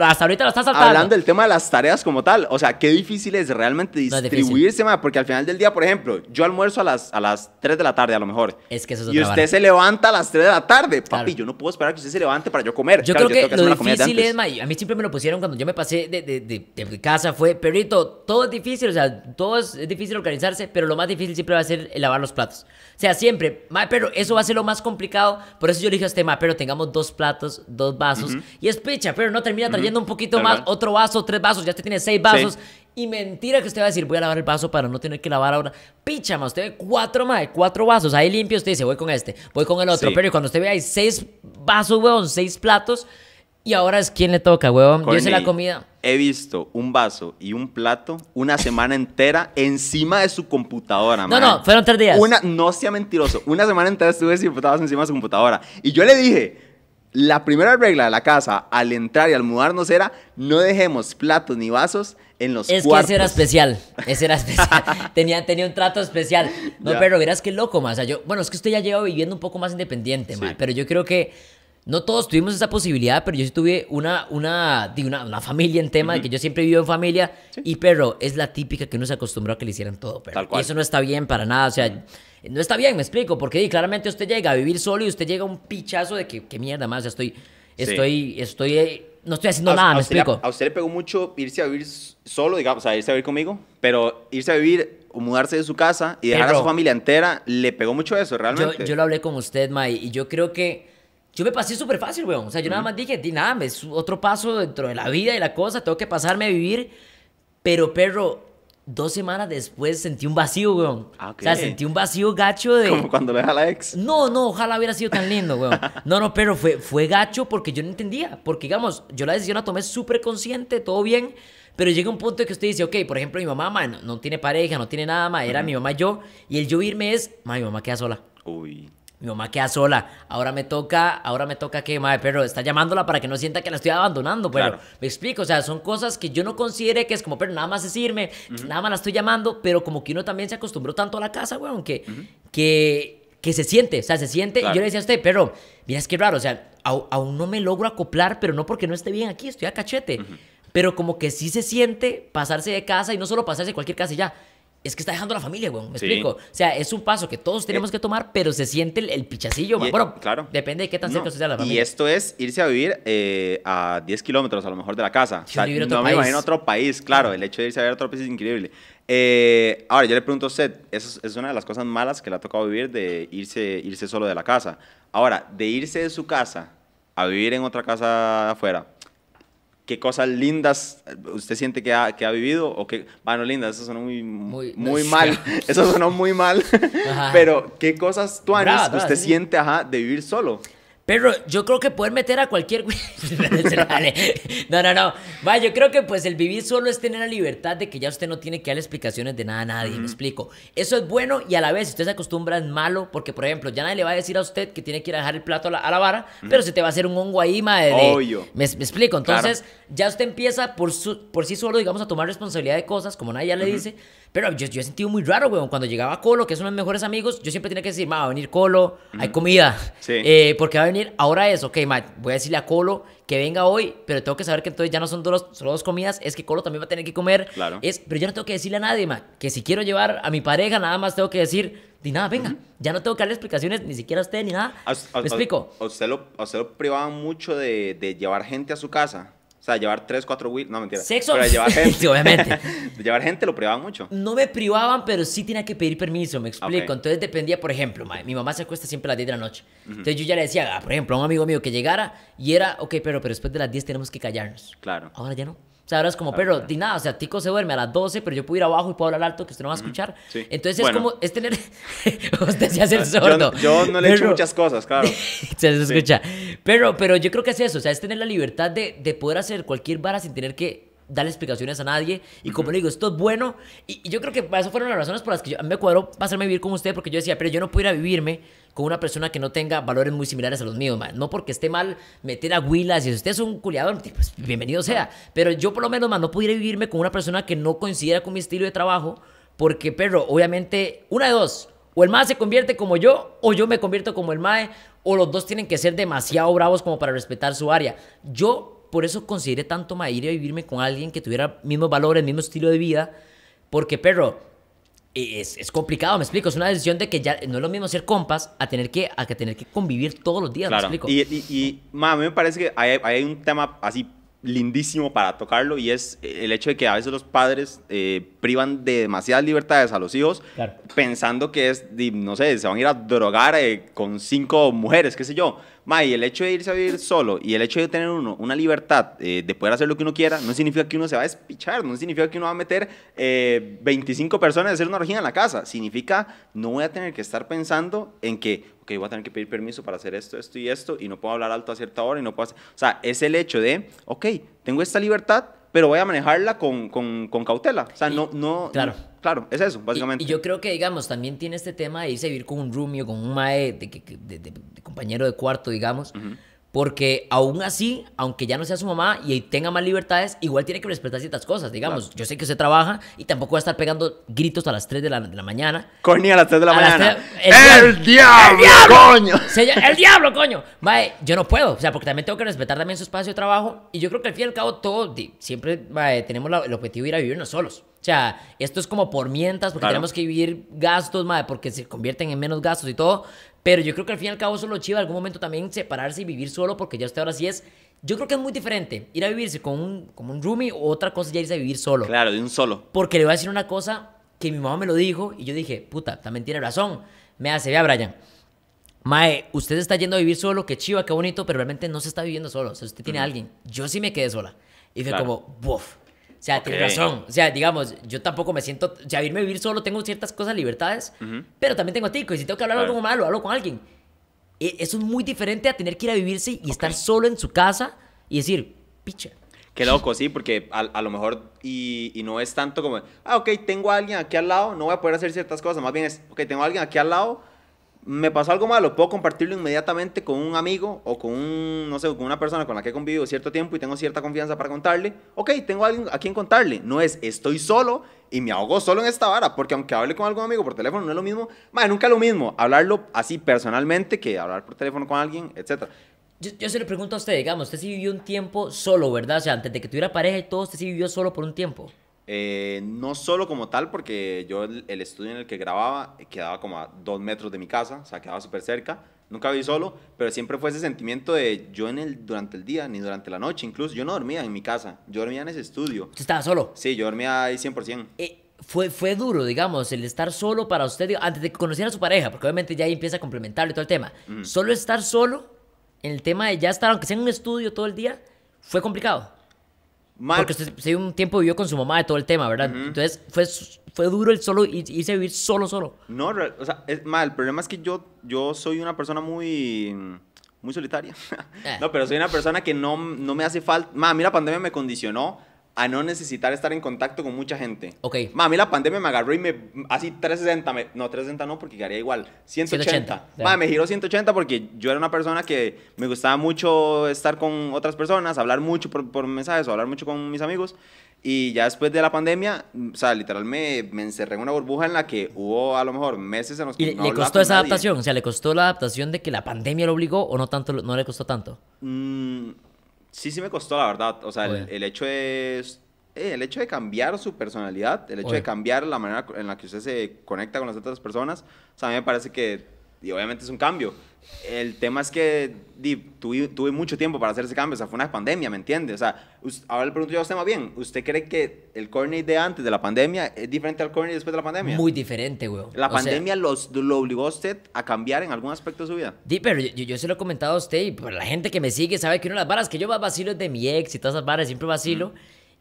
Speaker 1: hasta ahorita lo estás saltando. Hablando del tema de las tareas como tal, o sea, qué difícil es realmente distribuirse, porque al final del día, por ejemplo, yo almuerzo a las, a las 3 de la tarde a lo mejor. Es que eso es Y usted se levanta a las 3 de la tarde. Papi, yo no puedo esperar que usted se levante para yo comer. Yo creo que, lo difícil es, ma,
Speaker 2: a mí siempre me lo pusieron cuando yo me pasé de, de, de, casa, fue, perrito, todo es difícil, o sea, todo es, es difícil organizarse, pero lo más difícil siempre va a ser lavar los platos. O sea, siempre, pero eso va a ser lo más complicado. Por eso yo le dije a este ma, pero tengamos dos platos, dos vasos. Y es picha, pero no termina trayendo un poquito más, otro vaso, tres vasos, ya te tiene seis vasos. Y mentira que usted va a decir, voy a lavar el vaso para no tener que lavar ahora. Picha, ma, usted ve cuatro, más, cuatro vasos. Ahí limpio, usted dice, voy con este, voy con el otro. Pero cuando usted ve, hay seis vasos, weón, seis platos. Y ahora es quien le toca, weón. Yo sé la comida
Speaker 1: he visto un vaso y un plato una semana entera encima de su computadora, No, no, fueron tres días. Una, no sea mentiroso, una semana entera estuve computadoras encima de su computadora. Y yo le dije, la primera regla de la casa al entrar y al mudarnos era no dejemos platos ni vasos en los es que ese era especial,
Speaker 2: ese era especial. [LAUGHS] tenía, tenía un trato especial. No, pero verás qué loco, más. bueno, es que usted ya lleva viviendo un poco más independiente, pero yo creo que no todos tuvimos esa posibilidad, pero yo sí tuve una, una, una, familia en tema de que yo siempre vivo en familia. Y perro, es la típica que uno se acostumbró a que le hicieran todo, Y eso no está bien para nada. O sea, no está bien, me explico. Porque claramente usted llega a vivir solo y usted llega a un pichazo de que, qué mierda más. ya estoy, estoy, estoy, eh, no estoy haciendo nada, me explico.
Speaker 1: A usted le pegó mucho irse a vivir solo, digamos, o sea, irse a vivir conmigo, pero irse a vivir o mudarse de su casa y dejar a su familia entera, le pegó mucho eso, realmente. Yo, yo
Speaker 2: lo hablé con usted, May, y yo creo que yo me pasé súper fácil, weón. O sea, yo nada más dije, di, nada, es otro paso dentro de la vida y la cosa, tengo que pasarme a vivir. Pero, perro, dos semanas después sentí un vacío, weón. Ah, o sea, sentí un vacío gacho de... Como cuando le deja la ex. No, no, ojalá hubiera sido tan lindo, weón. No, no, pero fue, fue gacho porque yo no entendía. Porque, digamos, yo la decisión la tomé súper consciente, todo bien. Pero llega un punto en que usted dice, ok, por ejemplo, mi mamá, no, tiene pareja, no tiene nada, más. Era mi mamá y yo. Y el yo irme es, mi mamá queda sola. Uy. Mi mamá queda sola. Ahora me toca, ahora me toca que, madre, pero está llamándola para que no sienta que la estoy abandonando. Pero me explico, o sea, son cosas que yo no considere que es como, pero nada más es irme, nada más la estoy llamando, pero como que uno también se acostumbró tanto a la casa, weón, que, que, que se siente, o sea, se siente. Y yo le decía a usted, pero, mira, es que raro, o sea, aún no me logro acoplar, pero no porque no esté bien aquí, estoy a cachete. Pero como que sí se siente pasarse de casa y no solo pasarse cualquier casa y ya es que está dejando la familia, weón. Me explico. O sea, es un paso que todos tenemos eh, que tomar, pero se siente el, el pichacillo, e, Bueno, claro. depende de qué tan cerca cerca sea la familia. Y
Speaker 1: esto es irse a vivir eh, a 10 kilómetros a lo mejor de la casa. O sea, no me imagino otro país, claro. El hecho de irse a ver otro país es increíble. Eh, ahora, yo le pregunto a usted, eso es una de las cosas malas que le ha tocado vivir de irse, irse solo de la casa. Ahora, de irse de su casa a vivir en otra casa afuera, qué cosas lindas eh, usted siente que ha, vivido o qué, bueno, lindas, eso sonó muy, muy, mal, [LAUGHS] [LAUGHS] eso sonó muy mal, pero qué cosas tú, Anis, usted siente, ajá, de vivir solo.
Speaker 2: Pero yo creo que poder meter a cualquier [LAUGHS] no, no, no. Va, yo creo que pues el vivir solo es tener la libertad de que ya usted no tiene que dar explicaciones de nada a nadie. Me explico. Eso es bueno y a la vez, si usted se acostumbra, es malo. Porque, por ejemplo, ya nadie le va a decir a usted que tiene que ir a dejar el plato a la, vara, pero se te va a hacer un hongo ahí, madre. Me, explico. Entonces, ya usted empieza por, su, por sí solo, digamos, a tomar responsabilidad de cosas, como nadie ya le dice. Pero yo, he sentido muy raro, weón. Cuando llegaba Colo, que es uno de mis mejores amigos, yo siempre tenía que decir, va a venir Colo, hay comida. Eh, porque va a venir ahora es, ok, Matt, voy a decirle a Colo que venga hoy, pero tengo que saber que entonces ya no son dos, solo dos comidas, es que Colo también va a tener que comer. Claro. Es, pero yo no tengo que decirle a nadie, Matt, que si quiero llevar a mi pareja, nada más tengo que decir, ni nada, venga, ya no tengo que darle explicaciones ni siquiera a usted ni nada.
Speaker 1: ¿Me explico? usted, lo, privaba usted lo mucho de, de llevar gente a su casa llevar tres, cuatro wheels no mentira. Sexo. Pero llevar [LAUGHS] gente. obviamente. [LAUGHS] llevar gente lo privaban mucho.
Speaker 2: No me privaban, pero sí tenía que pedir permiso, me explico. Entonces dependía, por ejemplo, mi mamá se acuesta siempre a las 10 de la noche. Entonces yo ya le decía, ah, por ejemplo, a un amigo mío que llegara y era, ok, pero, pero después de las 10 tenemos que callarnos. Claro. Ahora ya no. O sea, ahora es como, ah, pero, di nada, o sea, Tico se duerme a las 12, pero yo puedo ir abajo y puedo hablar alto que usted no va a escuchar. Entonces es como, es tener, [LAUGHS] usted se hace el ah, sordo. Yo, no le he hecho muchas
Speaker 1: cosas, claro. [LAUGHS] se escucha.
Speaker 2: Pero, pero yo creo que es eso, o sea, es tener la libertad de, poder hacer cualquier vara sin tener que darle explicaciones a nadie. Y como le digo, esto es bueno. Y, yo creo que esas fueron las razones por las que yo, me cuadró pasarme a vivir con usted, porque yo decía, pero yo no pudiera vivirme con una persona que no tenga valores muy similares a los míos, No porque esté mal meter a Willas. y si usted es un culiador, pues, pues, bienvenido sea. Pero yo por lo menos, no pudiera vivirme con una persona que no coincidiera con mi estilo de trabajo porque, perro, obviamente, una de dos. O el MAE se convierte como yo, o yo me convierto como el MAE, o los dos tienen que ser demasiado bravos como para respetar su área. Yo por eso consideré tanto MAE ir a vivirme con alguien que tuviera mismos valores, mismo estilo de vida, porque, perro, es, es, complicado, me explico. Es una decisión de que ya no es lo mismo ser compas a tener que, a tener que convivir todos los días, me explico. Y,
Speaker 1: y, a mí me parece que hay, hay, un tema así lindísimo para tocarlo y es el hecho de que a veces los padres eh, privan de demasiadas libertades a los hijos pensando que es, no sé, se van a ir a drogar eh, con cinco mujeres, qué sé yo. Ma, el hecho de irse a vivir solo y el hecho de tener una libertad eh, de poder hacer lo que uno quiera, no significa que uno se va a despichar, no significa que uno va a meter 25 eh, personas a hacer una orgía en la casa. Significa, no voy a tener que estar pensando en que, ok, voy a tener que pedir permiso para hacer esto, esto y esto, y no puedo hablar alto a cierta hora, y no puedo hacer... O sea, es el hecho de, ok, tengo esta libertad, pero voy a manejarla con, cautela. O sea, no... no claro. No, claro, es eso, básicamente. Y, yo
Speaker 2: creo que, digamos, también tiene este tema de irse a vivir con un rumio con un mae, de, de, compañero de cuarto, digamos. Porque aún así, aunque ya no sea su mamá y tenga más libertades, igual tiene que respetar ciertas cosas. Digamos, yo sé que usted trabaja y tampoco va a estar pegando gritos a las 3 de la, de la mañana. Coño, a las 3 de la mañana. el, diablo, coño! ¡El diablo, coño! Mae, yo no puedo. O sea, porque también tengo que respetar también su espacio de trabajo. Y yo creo que al fin y al cabo, todos siempre tenemos el objetivo de ir a vivirnos solos. O sea, esto es como por mientas, porque tenemos que vivir gastos, madre, porque se convierten en menos gastos y todo. Pero yo creo que al fin y al cabo solo chiva algún momento también separarse y vivir solo, porque ya usted ahora sí es. Yo creo que es muy diferente ir a vivirse con un, como un roomie o otra cosa ya irse a vivir solo. Claro, de un solo. Porque le voy a decir una cosa que mi mamá me lo dijo y yo dije, puta, también tiene razón. Me hace, vea, Brian. Mae, usted está yendo a vivir solo, qué chiva, qué bonito, pero realmente no se está viviendo solo. O sea, usted tiene a alguien. Yo sí me quedé sola. Y fue como, buf. O sea, tienes razón. O sea, digamos, yo tampoco me siento. O sea, irme a vivir solo tengo ciertas cosas, libertades, pero también tengo a ti Y si tengo que hablar algo malo, hablo con alguien. E, eso es muy diferente a tener que ir a vivirse y estar solo en su casa
Speaker 1: y decir, picha. Qué loco, sí, porque a, lo mejor y, y, no es tanto como, ah, ok, tengo a alguien aquí al lado, no voy a poder hacer ciertas cosas, más bien es, ok, tengo a alguien aquí al lado, me pasó algo malo, puedo compartirlo inmediatamente con un amigo o con un, no sé, con una persona con la que he convivido cierto tiempo y tengo cierta confianza para contarle. Ok, tengo a alguien a quien contarle. No es estoy solo y me ahogo solo en esta vara, porque aunque hable con algún amigo por teléfono no es lo mismo, madre, nunca es lo mismo hablarlo así personalmente que hablar por teléfono con alguien, etcétera.
Speaker 2: Yo, yo, se le pregunto a usted, digamos, usted sí vivió un tiempo solo, ¿verdad? O sea, antes de que tuviera pareja y todo, usted sí vivió solo por un tiempo.
Speaker 1: Eh, no solo como tal, porque yo el, estudio en el que grababa quedaba como a dos metros de mi casa, o sea, quedaba súper cerca. Nunca viví solo, pero siempre fue ese sentimiento de yo en el, durante el día, ni durante la noche, incluso yo no dormía en mi casa, yo dormía en ese estudio. estaba estaba solo? Sí, yo dormía ahí 100%.
Speaker 2: Eh, fue, fue duro, digamos, el estar solo para usted, antes de que conociera a su pareja, porque obviamente ya ahí empieza a complementarle todo el tema. Solo estar solo, en el tema de ya estar, aunque sea en un estudio todo el día, fue complicado. Porque usted, un tiempo vivió con su mamá de todo el tema, ¿verdad? Entonces fue, fue duro el solo y a vivir solo, solo.
Speaker 1: No, o sea, es mal. El problema es que yo, yo soy una persona muy, muy solitaria. [LAUGHS] Eh. no, pero soy una persona que no, no me hace falta. Ma, a mí la pandemia me condicionó a no necesitar estar en contacto con mucha gente. Ok. Ma, a mí la pandemia me agarró y me. Así 360, no, 360 no, porque quedaría igual. 180. me giró 180 porque yo era una persona que me gustaba mucho estar con otras personas, hablar mucho por, mensajes o hablar mucho con mis amigos. Y ya después de la pandemia, o sea, literal me, me encerré en una burbuja en la que hubo a lo mejor meses en los que... ¿Y no le costó esa adaptación?
Speaker 2: O sea, ¿le costó la adaptación de que la pandemia lo obligó o no, tanto, no le costó tanto?
Speaker 1: Mm, sí, sí me costó, la verdad. O sea, el, hecho es... Eh, el hecho de cambiar su personalidad, el hecho de cambiar la manera en la que usted se conecta con las otras personas, o sea, a mí me parece que, y obviamente es un cambio, el tema es que tuve, mucho tiempo para hacer ese cambio, o sea, fue una pandemia, ¿me entiendes? O sea, ahora le pregunto yo a usted más bien, ¿usted cree que el Corny de antes de la pandemia es diferente al Corny después de la pandemia? Muy diferente, güey. ¿La pandemia los, lo obligó a usted a cambiar en algún aspecto de su vida?
Speaker 2: Sí, pero yo, se lo he comentado a usted y por pues, la gente que me sigue sabe que una de las varas que yo va vacilo es de mi ex y todas esas varas, siempre vacilo.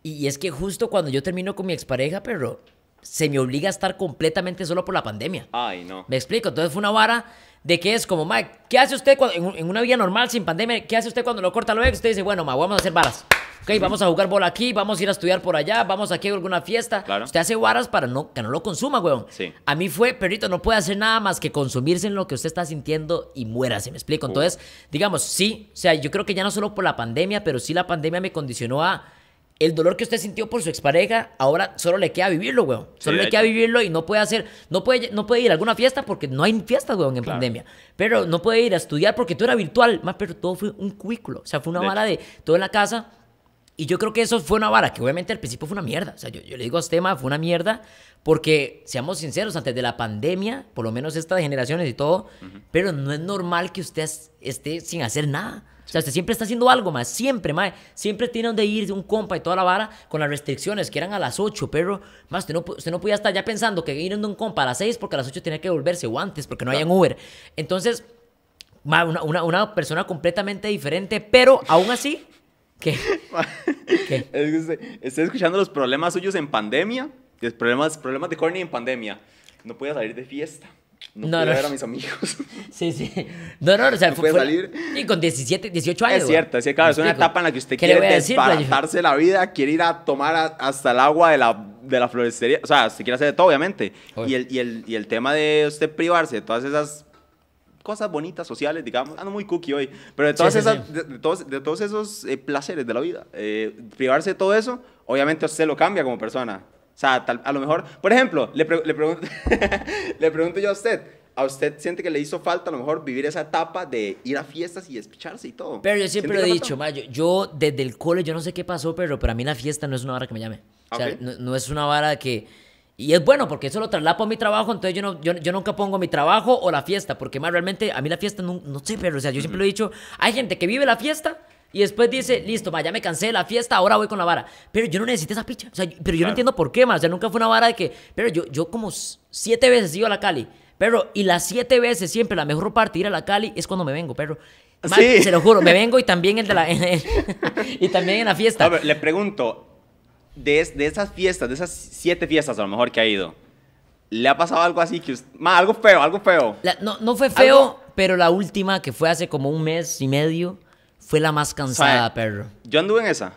Speaker 2: Y, y, es que justo cuando yo termino con mi expareja, pero se me obliga a estar completamente solo por la pandemia. Ay, no. Me explico, entonces fue una vara de que es como, Mike, ¿qué hace usted en, una vida normal sin pandemia? ¿Qué hace usted cuando lo corta luego? Usted dice, bueno, ma, vamos a hacer varas. Ok, vamos a jugar bola aquí, vamos a ir a estudiar por allá, vamos aquí a alguna fiesta. Claro. Usted hace varas para no, que no lo consuma, weón. Sí. A mí fue, perrito, no puede hacer nada más que consumirse en lo que usted está sintiendo y muera, ¿se me explico? Entonces, digamos, sí, o sea, yo creo que ya no solo por la pandemia, pero sí la pandemia me condicionó a el dolor que usted sintió por su expareja, ahora solo le queda vivirlo, weón. Solo le queda vivirlo y no puede hacer, no puede, no puede ir a alguna fiesta porque no hay fiestas, weón, en pandemia. Pero no puede ir a estudiar porque todo era virtual. Más, pero todo fue un cubículo. O sea, fue una vara de todo en la casa. Y yo creo que eso fue una vara, que obviamente al principio fue una mierda. O sea, yo, le digo a este tema, fue una mierda, porque seamos sinceros, antes de la pandemia, por lo menos de generaciones y todo, pero no es normal que usted esté sin hacer nada. O sea, usted siempre está haciendo algo, más Siempre, mae. Siempre tiene donde ir de un compa y toda la vara con las restricciones que eran a las 8, pero, más usted no, podía estar ya pensando que ir de un compa a las 6 porque a las 8 tenía que volverse o antes porque no hayan había Uber. Entonces, una, una, persona completamente diferente, pero aún así. ¿Qué?
Speaker 1: [LAUGHS] que estoy escuchando los problemas suyos en pandemia, los problemas, problemas de Corny en pandemia. No podía salir de fiesta no, no, a mis amigos.
Speaker 2: [LAUGHS] Sí, sí. No, no, o sea, fue, salir. Y con 17, 18 años. Es cierto, sí, claro, es una etapa en la que usted quiere desbaratarse
Speaker 1: la vida, quiere ir a tomar hasta el agua de la, de la florestería. O sea, usted quiere hacer de todo, obviamente. Y el, y, el, y el tema de usted privarse de todas esas cosas bonitas, sociales, digamos, ando muy cookie hoy, pero de, todas De, todos, de, todos, esos eh, placeres de la vida, eh, privarse de todo eso, obviamente usted lo cambia como persona. O sea, tal, a lo mejor, por ejemplo, le, le, pregunto, [LAUGHS] le pregunto yo a usted, ¿a usted siente que le hizo falta a lo mejor vivir esa etapa de ir a fiestas y despicharse y todo? Pero yo siempre lo he dicho,
Speaker 2: yo, desde el cole, yo no sé qué pasó, pero para mí la fiesta no es una vara que me llame. O sea, no, es una vara que... Y es bueno porque eso lo traslapo a mi trabajo, entonces yo, yo, nunca pongo mi trabajo o la fiesta, porque más realmente a mí la fiesta no, no sé, pero o sea, yo siempre lo he dicho, hay gente que vive la fiesta y después dice, listo, ya me cansé de la fiesta, ahora voy con la vara. Pero yo no necesito esa picha. pero yo no entiendo por qué, más nunca fue una vara de que. Pero yo, yo como siete veces iba a la Cali. Pero, y las siete veces siempre la mejor parte de ir a la Cali es cuando me vengo, pero. Se lo juro, me [LAUGHS] vengo y también de la.
Speaker 1: [LAUGHS] y también en la fiesta. le pregunto, de, de, esas fiestas, de esas siete fiestas a lo mejor que ha ido, ¿le ha pasado algo así que más algo feo, algo feo? no, no fue feo,
Speaker 2: pero la última que fue hace como un mes y medio, fue la más cansada,
Speaker 1: perro. Yo anduve en esa.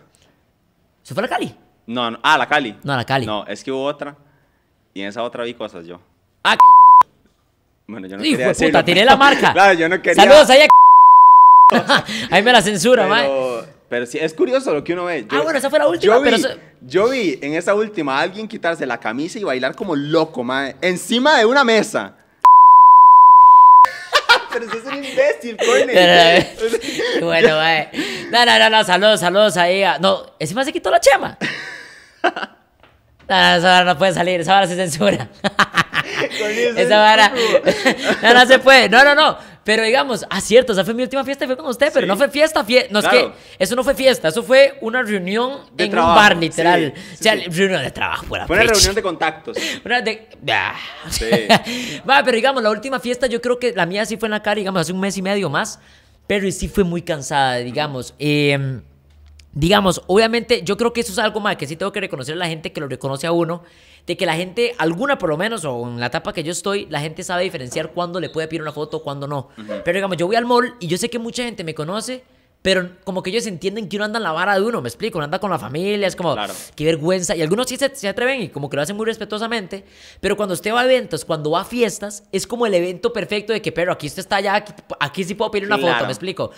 Speaker 1: ¿Se fue a la Cali? No, no. Ah, la Cali. No, a la Cali. No, es que hubo otra. Y en esa otra vi cosas yo. Ah, c Bueno, yo no Hijo quería de puta, tiré la marca. [LAUGHS] claro, yo no quería. Saludos ahí a [LAUGHS] Ahí me la censura, mae. Pero, sí, es curioso lo que uno ve. ah, bueno, esa fue la última. Yo vi, pero yo vi en esa última a alguien quitarse la camisa y bailar como loco, mae. Encima de una mesa
Speaker 2: es un imbécil, coño. [LAUGHS]
Speaker 1: bueno, vale. Eh. No, no, no, no,
Speaker 2: saludos, saludos ahí. No, ese más se quitó la chema. No, no, esa hora no puede salir, esa hora se censura. [LAUGHS] esa hora [LAUGHS] No, no se puede. No, no, no. Pero digamos, ah, cierto, o esa fue mi última fiesta y fue con usted, pero no fue fiesta, no es que eso no fue fiesta, eso fue una reunión de en trabajo. un bar, literal. o sea, reunión de trabajo, Fue una reunión de contactos. [LAUGHS] Una de. Ah. [LAUGHS] Va, pero digamos, la última fiesta yo creo que la mía sí fue en la cara, digamos, hace un mes y medio más, pero sí fue muy cansada, digamos. Em, digamos, obviamente, yo creo que eso es algo más que sí tengo que reconocer a la gente que lo reconoce a uno de que la gente, alguna por lo menos, o en la etapa que yo estoy, la gente sabe diferenciar cuándo le puede pedir una foto, cuándo no. Pero digamos, yo voy al mall y yo sé que mucha gente me conoce, pero como que ellos entienden que uno anda en la vara de uno, me explico, uno anda con la familia, es como, claro. qué vergüenza. Y algunos sí se, atreven y como que lo hacen muy respetuosamente, pero cuando usted va a eventos, cuando va a fiestas, es como el evento perfecto de que, pero aquí usted está ya aquí, sí puedo pedir una foto, me explico.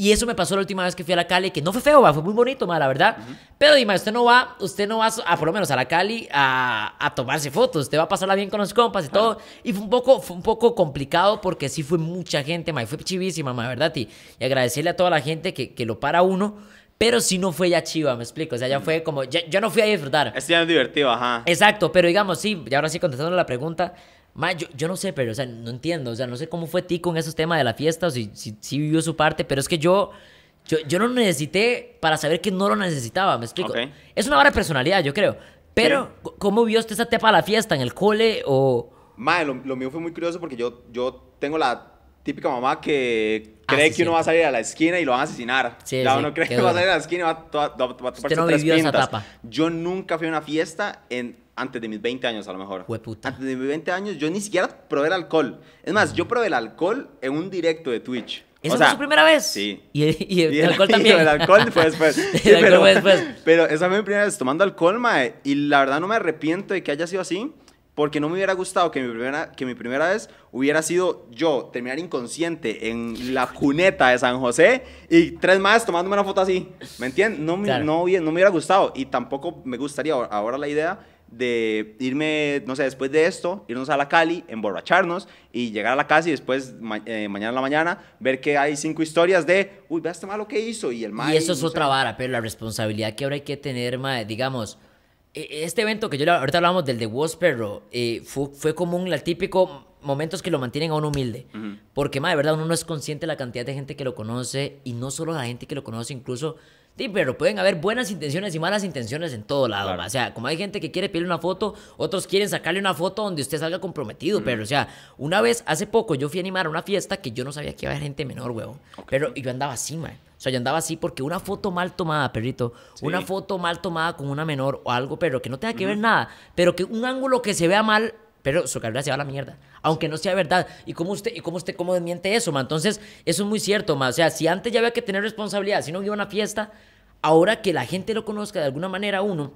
Speaker 2: Y eso me pasó la última vez que fui a la Cali, que no fue feo, fue muy bonito, ma, la verdad. Pero, Dima, usted no va, usted no va, a, por lo menos a la Cali, a, a tomarse fotos. Usted va a pasarla bien con los compas y todo. Y fue un poco, fue un poco complicado porque sí fue mucha gente, ma, fue chivísima, ma, ¿verdad? Y, y, agradecerle a toda la gente que, que lo para uno. Pero si no fue ya chiva, me explico. O sea, ya fue como. Ya, yo no fui a disfrutar.
Speaker 1: Este es divertido, ajá.
Speaker 2: Exacto, pero digamos, sí, y ahora sí contestando la pregunta, Ma, yo, no sé, pero, o sea, no entiendo. O sea, no sé cómo fue Tico en esos temas de la fiesta o si, si, vivió su parte, pero es que yo, yo, yo no necesité para saber que no lo necesitaba, ¿me explico? Es una vara de personalidad, yo creo. Pero, ¿cómo vio usted esa tepa de la fiesta? ¿En el cole
Speaker 1: o...? Ma, lo, mío fue muy curioso porque yo, yo tengo la típica mamá que ah, cree que uno va a salir a la esquina y lo van a asesinar. ya uno cree que va a salir a la esquina y va, a, va, no tres Yo nunca fui a una fiesta en antes de mis 20 años a lo mejor. Antes de mis 20 años yo ni siquiera probé el alcohol. Es más, yo probé el alcohol en un directo de Twitch. ¿Esa fue su primera vez? Sí. ¿Y, el, alcohol [LAUGHS] también? Y el alcohol [LAUGHS] fue después. [LAUGHS] el pero, fue después. Pero esa fue mi primera vez tomando alcohol, mae. Y la verdad no me arrepiento de que haya sido así. Porque no me hubiera gustado que mi primera, que mi primera vez hubiera sido yo terminar inconsciente en la cuneta de San José y tres más tomándome una foto así. ¿Me entiendes? No, no, no me hubiera gustado. Y tampoco me gustaría ahora la idea de irme, no sé, después de esto, irnos a la Cali, emborracharnos y llegar a la casa y después eh, mañana en la mañana ver que hay cinco historias de, uy, vea este malo que hizo y el mal. Y eso es otra vara,
Speaker 2: pero la responsabilidad que ahora hay que tener, ma digamos, e, este evento que yo ahorita hablamos del de Woz, pero eh, fue, fue como un típico momentos que lo mantienen a uno humilde. Porque, ma de verdad, uno no es consciente de la cantidad de gente que lo conoce y no solo la gente que lo conoce, incluso Sí, pero pueden haber buenas intenciones y malas intenciones en todo lado. O sea, como hay gente que quiere pedirle una foto, otros quieren sacarle una foto donde usted salga comprometido. Mm. Pero, o sea, una vez, hace poco, yo fui a animar a una fiesta que yo no sabía que iba a haber gente menor, huevo. Pero yo andaba así, man. O sea, yo andaba así porque una foto mal tomada, perrito, una foto mal tomada con una menor o algo, pero que no tenga que ver nada, pero que un ángulo que se vea mal pero su carrera se va a la mierda, aunque no sea verdad. ¿Y cómo usted, y cómo usted, cómo desmiente eso, ma? Entonces, eso es muy cierto, ma. O sea, si antes ya había que tener responsabilidad, si no iba a una fiesta, ahora que la gente lo conozca de alguna manera uno,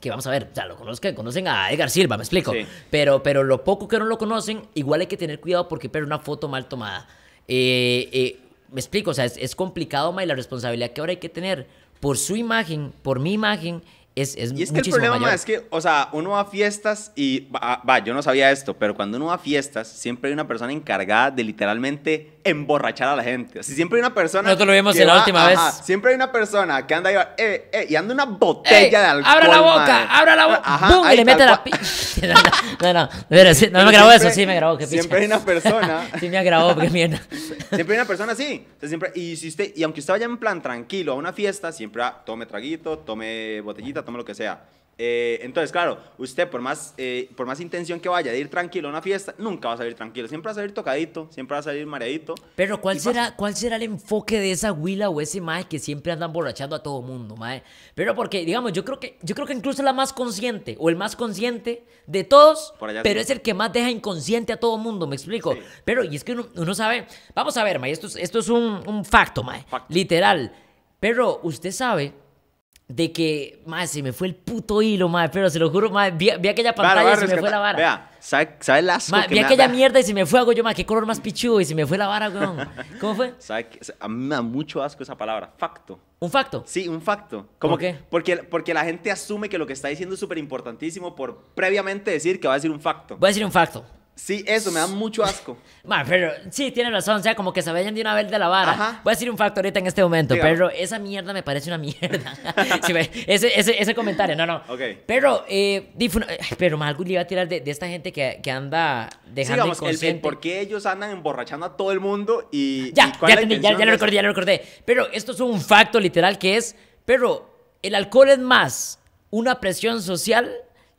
Speaker 2: que vamos a ver, ya lo conozca conocen a Edgar Silva, me explico. Pero, pero lo poco que no lo conocen, igual hay que tener cuidado porque pero una foto mal tomada. Eh, eh, me explico, o sea, es, es complicado, ma, y la responsabilidad que ahora hay que tener por su imagen, por mi imagen, es, y es que el problema es
Speaker 1: que, o sea, uno va a fiestas y, va, yo no sabía esto, pero cuando uno va a fiestas, siempre hay una persona encargada de literalmente emborrachar a la gente. Así siempre hay una persona. Nosotros lo vimos en la última vez. siempre hay una persona que anda ahí, eh, eh, y anda una botella de alcohol. ¡Abra la boca! abre ¡Abra la boca! Ajá, y le mete la. [LAUGHS] no, no, no, no, me grabó eso, sí me grabó. Qué siempre hay una persona. [LAUGHS] sí me grabado qué mierda. siempre hay una persona así. siempre, y, y aunque usted vaya en plan tranquilo a una fiesta, siempre ah, tome traguito, tome botellita, tome lo que sea. Eh, entonces, claro, usted por más, eh, por más intención que vaya de ir tranquilo a una fiesta, nunca va a salir tranquilo. Siempre va a salir tocadito, siempre va a salir mareadito.
Speaker 2: Pero ¿cuál, será, ¿cuál será el enfoque de esa huila o ese mae que siempre andan borrachando a todo mundo, mae? Pero porque, digamos, yo creo que, yo creo que incluso la más consciente o el más consciente de todos, pero es el que más deja inconsciente a todo mundo, me explico. Pero, y es que uno, sabe, vamos a ver, mae, esto, esto es un, un facto, mae, literal. Pero usted sabe de que, madre, se me fue el puto hilo, madre, pero se lo juro, madre, vi, aquella pantalla y se me fue la vara. Vea,
Speaker 1: ¿sabe, asco vi aquella
Speaker 2: mierda y se me fue, hago yo, madre, qué color más pichudo y se me fue la vara,
Speaker 1: weón. [LAUGHS] ¿Cómo fue? a mí me da mucho asco esa palabra, facto. ¿Un facto? Sí, un facto. ¿Cómo qué? Porque, porque la gente asume que lo que está diciendo es súper importantísimo por previamente decir que va a decir un facto. Voy a decir un facto. Sí, eso, me da mucho asco. [LAUGHS] pero sí,
Speaker 2: tiene razón, o sea, como que se vayan de una vez de la vara. Voy a decir un factor ahorita en este momento, pero esa mierda me parece una mierda. [LAUGHS] ese, comentario, no, no. Pero, eh, pero más iba a tirar de, esta gente que, anda dejando sí, el, por
Speaker 1: qué ellos andan emborrachando a todo el mundo y... Ya, ya, ya, ya lo recordé, ya lo
Speaker 2: recordé. Pero esto es un facto literal que es, pero el alcohol es más una presión social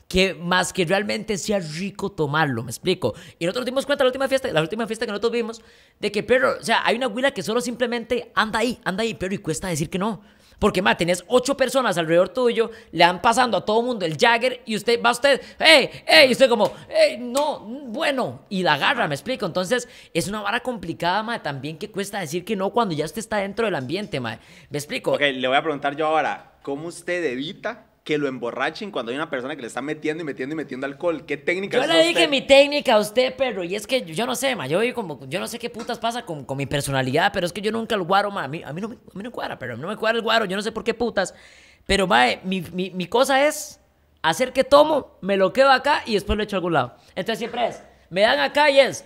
Speaker 2: que más que realmente sea rico tomarlo, me explico. Y nosotros nos dimos cuenta la última fiesta, la última fiesta que nosotros vimos, de que, pero, o sea, hay una huila que solo simplemente anda ahí, anda ahí, pero y cuesta decir que no. Porque, más tenés ocho personas alrededor tuyo, le han pasando a todo mundo el Jagger y usted va a usted, ¡hey! ¡hey! Y usted como, ¡hey! No, bueno, y la agarra, me explico. Entonces, es una vara complicada, ma, también que cuesta decir que no cuando ya usted está dentro del ambiente, ma.
Speaker 1: ¿Me explico? Ok, le voy a preguntar yo ahora, ¿cómo usted evita que lo emborrachen cuando hay una persona que le está metiendo y metiendo y metiendo alcohol? ¿Qué técnica Yo le dije
Speaker 2: mi técnica a usted, pero... y es que yo no sé, ma, yo, como, yo no sé qué putas pasa con, con mi personalidad, pero es que yo nunca el guaro, ma, a mí, a mí no, me, cuadra, pero a mí no me cuadra el guaro, yo no sé por qué putas, pero, ma, mi, mi, mi cosa es hacer que tomo, me lo quedo acá y después lo echo a algún lado. Entonces siempre es, me dan acá y es,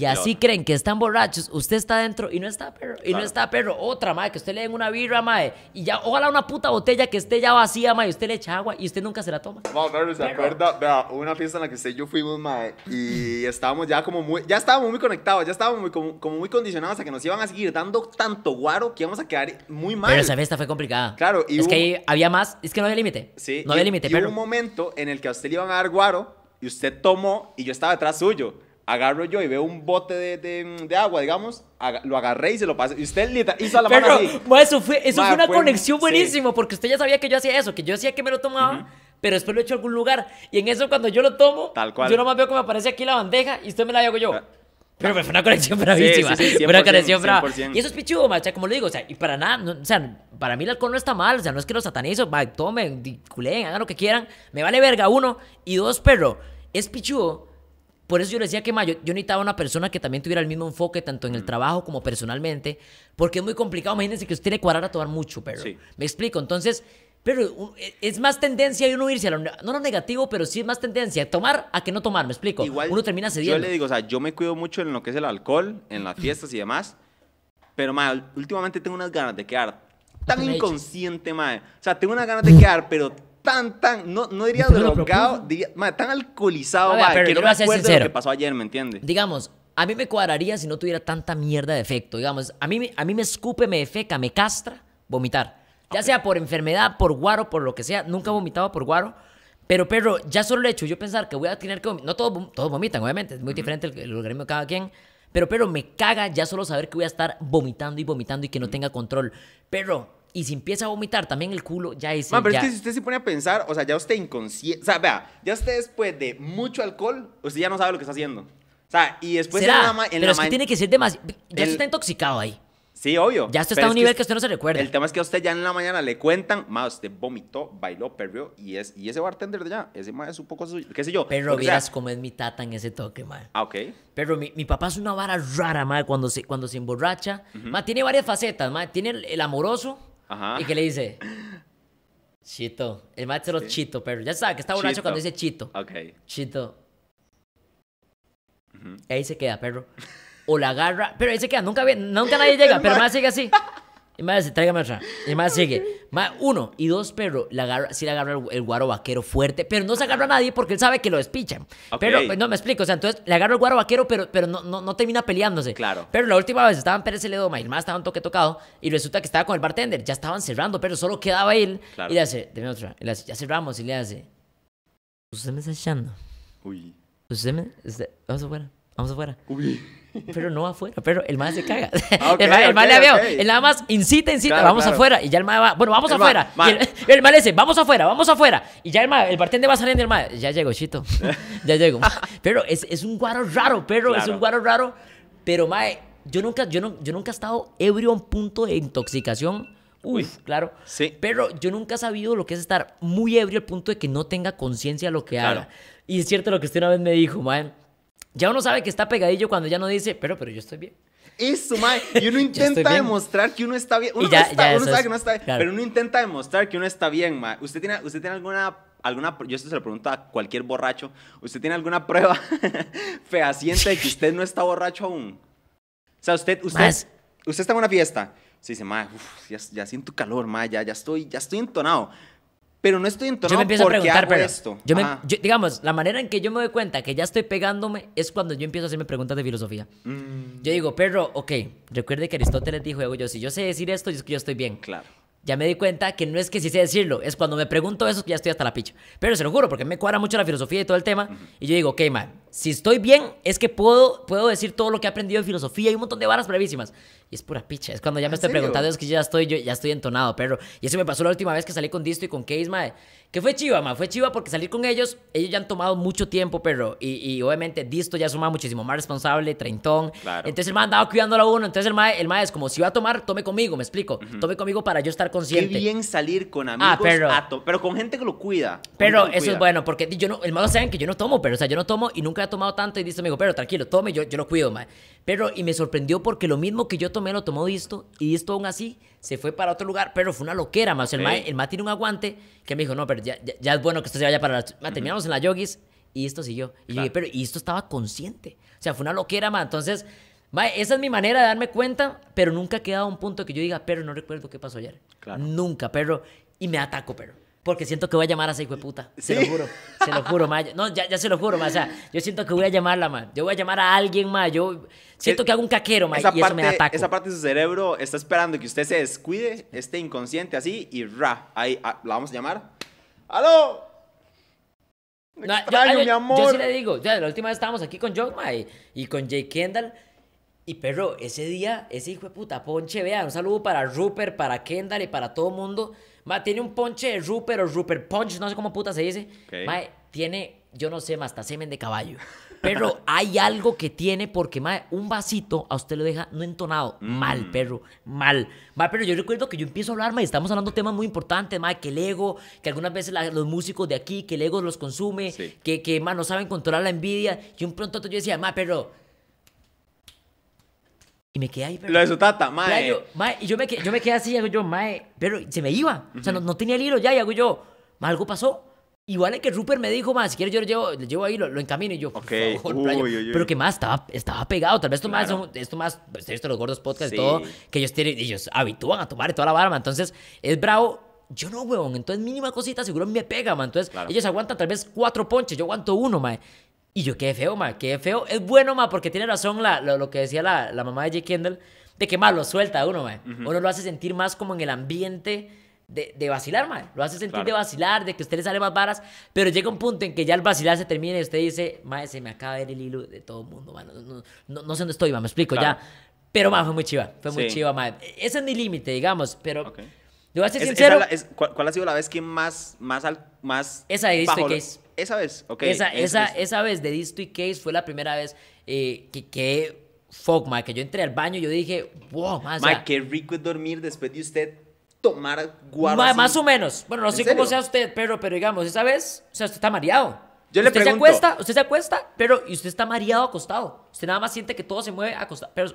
Speaker 2: Y así creen que están borrachos, usted está dentro y no está perro, y no está perro. Otra, madre, que usted le den una birra, madre. y ya, ojalá una puta botella que esté ya vacía, madre. y usted le echa agua y usted nunca se la toma.
Speaker 1: Vamos, no, es se acuerda, vea, una fiesta en la que usted y yo fuimos, madre. y [LAUGHS] estábamos ya como muy, ya estábamos muy conectados, ya estábamos muy, como, muy condicionados a que nos iban a seguir dando tanto guaro que íbamos a quedar muy mal. Pero esa
Speaker 2: fiesta fue complicada.
Speaker 1: Claro, y Es que
Speaker 2: había más, es que no había límite.
Speaker 1: Sí. No había límite, pero. un momento en el que a usted le iban a dar guaro y usted tomó y yo estaba detrás suyo agarro yo y veo un bote de, de, agua, digamos, lo agarré y se lo pasé. Y usted hizo la mano así. eso fue, una conexión buenísima,
Speaker 2: porque usted ya sabía que yo hacía eso, que yo hacía que me lo tomaba. pero después lo he hecho en algún lugar. Y en eso, cuando yo lo tomo, yo no yo nomás veo que me aparece aquí la bandeja y usted me la hago yo. Ah. Pero fue una conexión bravísima. Sí, una conexión brava. Y eso es pichudo, macha, como le digo. O sea, y para nada, o sea, para mí el alcohol no está mal. O sea, no es que lo satanizo, tomen, culen, hagan lo que quieran. Me vale verga, uno. Y dos, perro, es pichudo por eso yo le decía que, ma, yo, necesitaba una persona que también tuviera el mismo enfoque, tanto en el mm. trabajo como personalmente, porque es muy complicado. Imagínense que usted cuadrar a tomar mucho, pero. Me explico. Entonces, pero e, es más tendencia y uno irse a lo, no lo negativo, pero sí es más tendencia tomar a que no tomar, me explico. Igual, uno termina cediendo. Yo le digo, o
Speaker 1: sea, yo me cuido mucho en lo que es el alcohol, en las [CLEARS THROAT] fiestas y demás, pero ma, últimamente tengo unas ganas de quedar
Speaker 2: tan inconsciente,
Speaker 1: mal O sea, tengo unas ganas de quedar, pero tan, tan, no, no diría drogado, tan alcoholizado, que no me acuerdo de lo que pasó ayer, ¿me entiendes?
Speaker 2: Digamos, a mí me cuadraría si no tuviera tanta mierda de efecto, digamos, a mí, a mí me escupe, me defeca, me castra, vomitar. Ya sea por enfermedad, por guaro, por lo que sea, nunca he vomitado por guaro, pero pero ya solo el hecho yo pensar que voy a tener que vomitar, no todos, todos vomitan, obviamente, es muy diferente el, organismo de cada quien, pero pero me caga ya solo saber que voy a estar vomitando y vomitando y que no tenga control. Pero y si empieza a vomitar también el culo, ya es. Man, pero es que si usted
Speaker 1: se pone a pensar, o sea, ya usted inconsciente. O sea, vea, ya usted después de mucho alcohol, usted ya no sabe lo que está haciendo. O sea, y después ¿Será? en la Pero es que tiene que ser demasiado. Ya usted está
Speaker 2: intoxicado ahí.
Speaker 1: Sí, obvio. Ya usted está a un nivel que, usted no se recuerda. El tema es que a usted ya en la mañana le cuentan, más usted vomitó, bailó, perrió, y, es, y ese bartender de allá, ese más es un poco suyo, qué sé yo. Pero vieras
Speaker 2: cómo es mi tata en ese toque, más Ah, ok. Pero mi, mi, papá es una vara rara, más cuando se, cuando se emborracha. más tiene varias facetas, más Tiene el amoroso, ¿Y qué le dice? Chito. El maestro ¿Sí? Chito, pero ya sabe que está borracho cuando dice Chito. Ok. Chito. ahí se queda, perro. O la agarra, pero ahí se queda, nunca, nunca nadie llega, [LAUGHS] pero más sigue así. Y más, tráigame otra. Y más sigue. Más, uno y dos, pero sí le agarra el, guaro vaquero fuerte, pero no se agarró a nadie porque él sabe que lo despichan. Pero no me explico, o sea, entonces le agarra el guaro vaquero, pero, pero no, no, termina peleándose. Claro. Pero la última vez estaban Pérez Ledoma y más estaban toque tocado y resulta que estaba con el bartender, ya estaban cerrando, pero solo quedaba él. Y le hace, deme otra. Y le hace, ya cerramos y le hace, pues ¿usted me está echando? Uy. Pues ¿Usted me? vamos afuera, vamos afuera. Uy pero no afuera, pero el más se caga. [LAUGHS] Ah, el más le veo, él nada más incita, incita, vamos afuera, y ya el más va, bueno, vamos afuera. el, más [LAUGHS] le dice, vamos afuera, vamos afuera. Y ya el mae, el bartender va saliendo, el mae, ya llego, chito, [LAUGHS] ya llego. pero es, un guaro raro, pero es un guaro raro, pero mae, yo nunca, yo, yo nunca he estado ebrio a un punto de intoxicación. Uy, claro. Sí. Pero yo nunca he sabido lo que es estar muy ebrio al punto de que no tenga conciencia de lo que haga. Y es cierto lo que usted una vez me dijo, mae ya uno sabe que está pegadillo cuando ya no dice, pero, pero yo estoy bien.
Speaker 1: Eso, mae. Y uno [LAUGHS] intenta demostrar que uno está bien. Uno, está, uno sabe que no está bien. Pero uno intenta demostrar que uno está bien, ma. ¿Usted tiene, usted tiene alguna, alguna. Yo esto se lo pregunto a cualquier borracho. ¿Usted tiene alguna prueba [LAUGHS] fehaciente de que usted no está borracho aún? O sea, usted. Usted, usted está en una fiesta. Se dice, mae, ya, siento calor, ma, Ya, ya, estoy, ya estoy entonado pero no estoy en yo me empiezo a preguntar, esto. Yo
Speaker 2: digamos, la manera en que yo me doy cuenta que ya estoy pegándome es cuando yo empiezo a hacerme preguntas de filosofía. Mm. Yo digo, perro, ok, recuerde que Aristóteles dijo, yo, si yo sé decir esto, yo, yo estoy bien. Claro. Ya me di cuenta que no es que sí sé decirlo, es cuando me pregunto eso que ya estoy hasta la picha. Pero se lo juro, porque me cuadra mucho la filosofía y todo el tema. Y yo digo, ok, man, si estoy bien, es que puedo, puedo decir todo lo que he aprendido de filosofía y un montón de varas brevísimas Y es pura picha. Es cuando ya me estoy preguntando, es que ya estoy, yo, ya estoy entonado, pero. Y eso me pasó la última vez que salí con Disto y con Case, mae. Que fue chiva, mae. Fue chiva porque salir con ellos, ellos ya han tomado mucho tiempo, pero. Y, obviamente Disto ya es un muchísimo más responsable, treintón. Entonces el mae andaba cuidando a uno. Entonces el mae, el es como, si va a tomar, tome conmigo, me explico. Tome conmigo para yo estar consciente. Qué bien salir con ah, amigos, pero,
Speaker 1: pero con gente que lo
Speaker 2: cuida. Pero eso es bueno, porque yo no, el mae saben que yo no tomo, pero o sea, yo no tomo y nunca ha tomado tanto y dice, amigo, pero tranquilo, tome, yo, yo lo cuido, Pero, y me sorprendió porque lo mismo que yo tomé lo tomó Disto y esto aún así se fue para otro lugar, pero fue una loquera, más el, mae, tiene un aguante que me dijo, no, pero ya, es bueno que esto se vaya para la... [CLEARS THROAT] terminamos en la yogis y esto siguió. Y yo dije, pero, y esto estaba consciente. O sea, fue una loquera, ma Entonces, esa es mi manera de darme cuenta, pero nunca ha quedado un punto que yo diga, pero no recuerdo qué pasó ayer. Claro. Nunca, pero... Y me ataco, pero. Porque siento que voy a llamar a esa hijo de puta. Se lo juro. Se lo juro, ma. No, ya, se lo juro, ma. O sea, yo siento que voy a llamarla, ma. Yo voy a llamar a alguien, más. Yo siento eh, que hago un caquero, ma. y parte, eso me ataca. Esa
Speaker 1: parte de su cerebro está esperando que usted se descuide, esté inconsciente así y ra. Ahí ah, la vamos a llamar. ¡Aló! yo, mi amor. Yo, sí le
Speaker 2: digo. Ya, la última vez estábamos aquí con John ma. Y, con Jay Kendall. Y perro, ese día, ese hijo de puta ponche, vea, un saludo para Rupert, para Kendall y para todo mundo. Ma, tiene un ponche de Rupert o Rupert Punch, no sé cómo puta se dice. tiene, yo no sé, más hasta semen de caballo. Pero [LAUGHS] hay algo que tiene porque, ma, un vasito a usted lo deja no entonado. Mm. Mal, perro, mal. Ma, pero yo recuerdo que yo empiezo a hablar, ma, y estamos hablando de temas muy importantes, ma, que el ego, que algunas veces los músicos de aquí, que el ego los consume, que, que, ma, no saben controlar la envidia. Y un pronto yo decía, ma, pero y me quedé ahí. Pero, lo de su tata, mae. y yo me, quedé, así, hago yo, mae. Pero se me iba. O sea, no, tenía el hilo ya, y hago yo, mae, algo pasó. Igual es que Rupert me dijo, mae, si quieres yo lo llevo, llevo ahí, lo, encamino. Y yo, favor, Pero que más estaba, estaba pegado. Tal vez esto más, esto más, pues, esto los gordos podcasts y todo, que ellos, tienen, ellos habitúan a tomar y toda la barba. Entonces, es bravo yo no, weón. Entonces, mínima cosita, seguro me pega, mae. Entonces, ellos aguantan tal vez cuatro ponches, yo aguanto uno, mae. Y yo, qué feo, ma, qué feo. Es bueno, ma, porque tiene razón lo, que decía la, mamá de Jake Kendall, de que, más lo suelta uno, ma. Uno lo hace sentir más como en el ambiente de, vacilar, ma. Lo hace sentir de vacilar, de que usted le sale más varas, pero llega un punto en que ya el vacilar se termina y usted dice, ma, se me acaba de ver el hilo de todo el mundo, ma. No, sé dónde estoy, ma, me explico, ya. Pero, ma, fue muy chiva, fue muy chiva, ma. Ese es mi límite, digamos, pero... Okay. Yo voy a ser sincero.
Speaker 1: ¿cuál, ha sido la vez que más, más, más Esa es esa vez, ok. Esa, esa, vez de
Speaker 2: Disto Case fue la primera vez eh, que que, fuck, que yo entré al baño y yo dije, wow, más o qué
Speaker 1: rico es dormir después de usted tomar guaro. Más o
Speaker 2: menos. Bueno, no sé cómo sea usted, pero, pero digamos, esa vez, o sea, usted está mareado. Yo le pregunto. Se acuesta, usted se acuesta, pero y usted está mareado acostado. Usted nada más siente que todo se mueve acostado. Pero,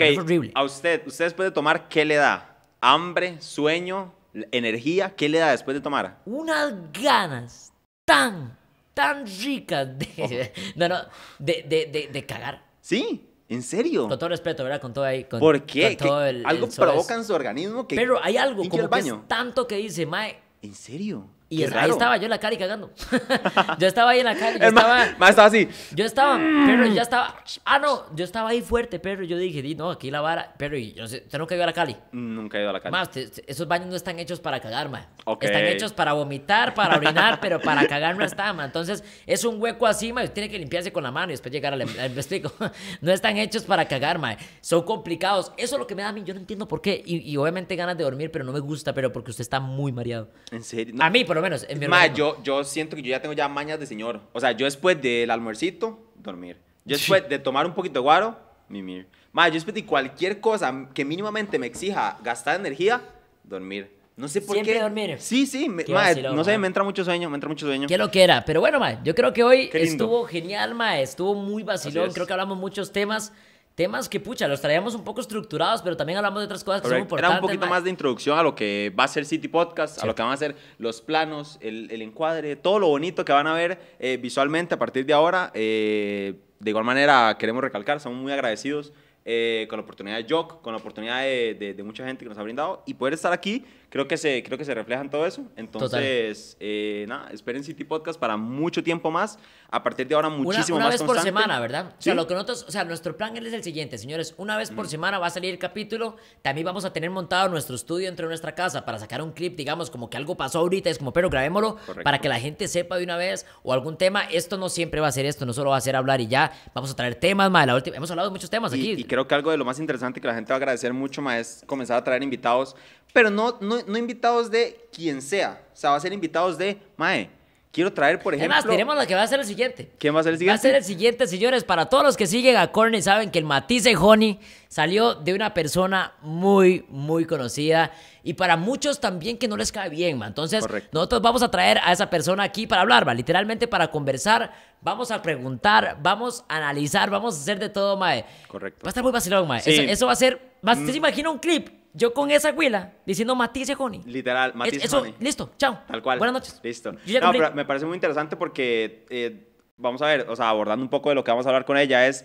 Speaker 1: es horrible. A usted, usted después de tomar, ¿qué le da? ¿Hambre? ¿Sueño? ¿Energía? ¿Qué le da después de tomar?
Speaker 2: Unas ganas tan tan ricas de, [LAUGHS] no, no, de, de, de, de cagar. Sí,
Speaker 1: ¿En serio? Con
Speaker 2: todo respeto, ¿verdad? Con todo ahí.
Speaker 1: Con, ¿Por qué? algo provoca en su organismo que. Pero hay algo como Que es
Speaker 2: tanto que dice, Mae.
Speaker 1: ¿En serio? Y ahí estaba
Speaker 2: yo en la Cali cagando. [LAUGHS] yo estaba ahí en la Cali es estaba, más, estaba así. Yo estaba, pero ya mm. estaba. Ah, no, yo estaba ahí fuerte, pero yo dije, Di, no, aquí la vara. Pero y, yo no sé, ¿usted nunca ha ido a la Cali?
Speaker 1: Nunca he ido a la Cali. Más,
Speaker 2: esos baños no están hechos para cagar, man. Están hechos para vomitar, para orinar, pero para cagar no está, ma Entonces, es un hueco así, man. Tiene que limpiarse con la mano y después llegar al. explico. [LAUGHS] no están hechos para cagar, man. Son complicados. Eso es lo que me da a mí. Yo no entiendo por qué. Y, obviamente ganas de dormir, pero no me gusta, pero porque usted está muy mareado. En serio. A mí, por menos. En ma, yo,
Speaker 1: yo siento que yo ya tengo ya mañas de señor. O sea, yo después del almuercito, dormir. Yo después de tomar un poquito de guaro, mimir. Ma, yo después de cualquier cosa que mínimamente me exija gastar energía, dormir. No sé por qué. dormir. Sí, sí. no sé, me
Speaker 2: entra mucho sueño, me entra mucho sueño. Qué lo que era. Pero bueno, ma, yo creo que hoy estuvo genial, ma. Estuvo muy vacilón. Creo que hablamos muchos temas temas que, pucha, los traíamos un poco estructurados, pero también hablamos de otras cosas que son importantes. Era un poquito más de
Speaker 1: introducción a lo que va a ser City Podcast, a lo que van a ser los planos, el, encuadre, todo lo bonito que van a ver eh, visualmente a partir de ahora. Eh, de igual manera, queremos recalcar, somos muy agradecidos eh, con la oportunidad de Jock, con la oportunidad de, de mucha gente que nos ha brindado y poder estar aquí creo que se, creo que se refleja todo eso. Entonces, eh, nada, esperen City Podcast para mucho tiempo más. A partir de ahora, muchísimo más. Una vez por semana, ¿verdad? O sea, lo que
Speaker 2: nosotros, o sea, nuestro plan es el siguiente, señores. Una vez por semana va a salir el capítulo. También vamos a tener montado nuestro estudio dentro de nuestra casa para sacar un clip, digamos, como que algo pasó ahorita. Es como, pero grabémoslo para que la gente sepa de una vez o algún tema. Esto no siempre va a ser esto, no solo va a
Speaker 1: ser hablar y ya. Vamos a traer temas, más. La última, hemos hablado de muchos temas aquí. Y creo que algo de lo más interesante que la gente va a agradecer mucho, más es comenzar a traer invitados pero no, no, invitados de quien sea. O sea, va a ser invitados de Mae. Quiero traer, por ejemplo. Además, tenemos
Speaker 2: la que va a ser el siguiente.
Speaker 1: ¿Quién va a ser el siguiente? Va a ser
Speaker 2: el siguiente, señores. Para todos los que siguen a Corny, saben que el matiz de Honey salió de una persona muy, muy conocida. Y para muchos también que no les cae bien, man. Entonces, nosotros vamos a traer a esa persona aquí para hablar, man. Literalmente para conversar. Vamos a preguntar, vamos a analizar, vamos a hacer de todo, mae. Correcto. Va a estar muy vacilado, mae. Eso, va a ser. ¿Te mm. imaginas un clip? Yo con esa huila diciendo Matisse, Joni.
Speaker 1: Literal, matice, Eso,
Speaker 2: listo, chao.
Speaker 1: Tal cual. Buenas noches. Listo. No, pero me parece muy interesante porque, eh, vamos a ver, o sea, abordando un poco de lo que vamos a hablar con ella, es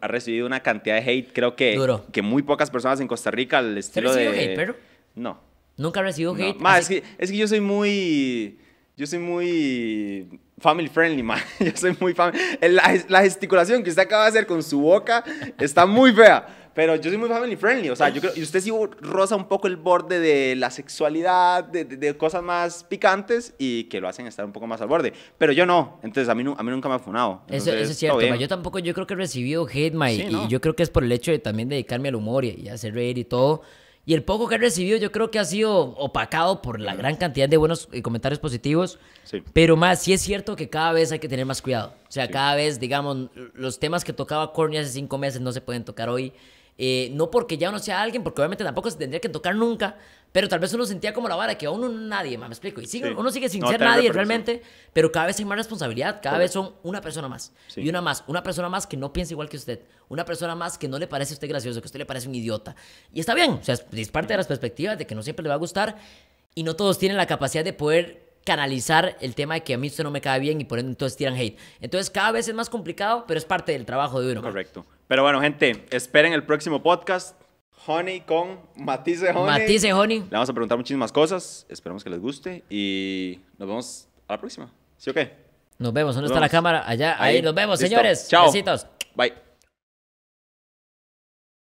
Speaker 1: ha recibido una cantidad de hate, creo que, Duro. que muy pocas personas en Costa Rica al estilo de... hate, pero? No. Nunca recibido hate. es, que, es que yo soy muy... Yo soy muy family friendly, [LAUGHS] man. Yo soy muy La, la gesticulación que usted acaba de hacer con su boca está muy fea. Pero yo soy muy family friendly, o sea, yo creo, y usted sí roza un poco el borde de la sexualidad, de, de, cosas más picantes y que lo hacen estar un poco más al borde. Pero yo no, entonces a mí, a mí nunca me ha funado. eso, es cierto, yo
Speaker 2: tampoco, yo creo que he recibido hate, y, yo creo que es por el hecho de también dedicarme al humor y, hacer reír y todo. Y el poco que he recibido yo creo que ha sido opacado por la gran cantidad de buenos eh, comentarios positivos. Sí. Pero más, sí es cierto que cada vez hay que tener más cuidado. O sea, cada vez, digamos, los temas que tocaba Corny hace cinco meses no se pueden tocar hoy. Eh, no porque ya uno sea alguien, porque obviamente tampoco se tendría que tocar nunca, pero tal vez uno sentía como la vara, que aún no nadie, me explico. Y uno sigue sin ser nadie realmente, pero cada vez hay más responsabilidad, cada vez son una persona más. Y una más, una persona más que no piensa igual que usted, una persona más que no le parece a usted gracioso, que a usted le parece un idiota. Y está bien, o sea, es parte de las perspectivas de que no siempre le va a gustar y no todos tienen la capacidad de poder canalizar el tema de que a mí esto no me cae bien y por eso entonces tiran hate. Entonces cada vez es más complicado, pero es parte del trabajo de
Speaker 1: uno. Correcto. Pero bueno, gente, esperen el próximo podcast. Honey con Matisse Honey. Matisse Honey. Le vamos a preguntar muchísimas cosas. Esperamos que les guste y nos vemos a la próxima. ¿Sí o qué?
Speaker 2: Nos vemos. ¿Dónde está la cámara? Allá. Ahí, nos vemos, señores. Chao. Besitos.
Speaker 1: Bye.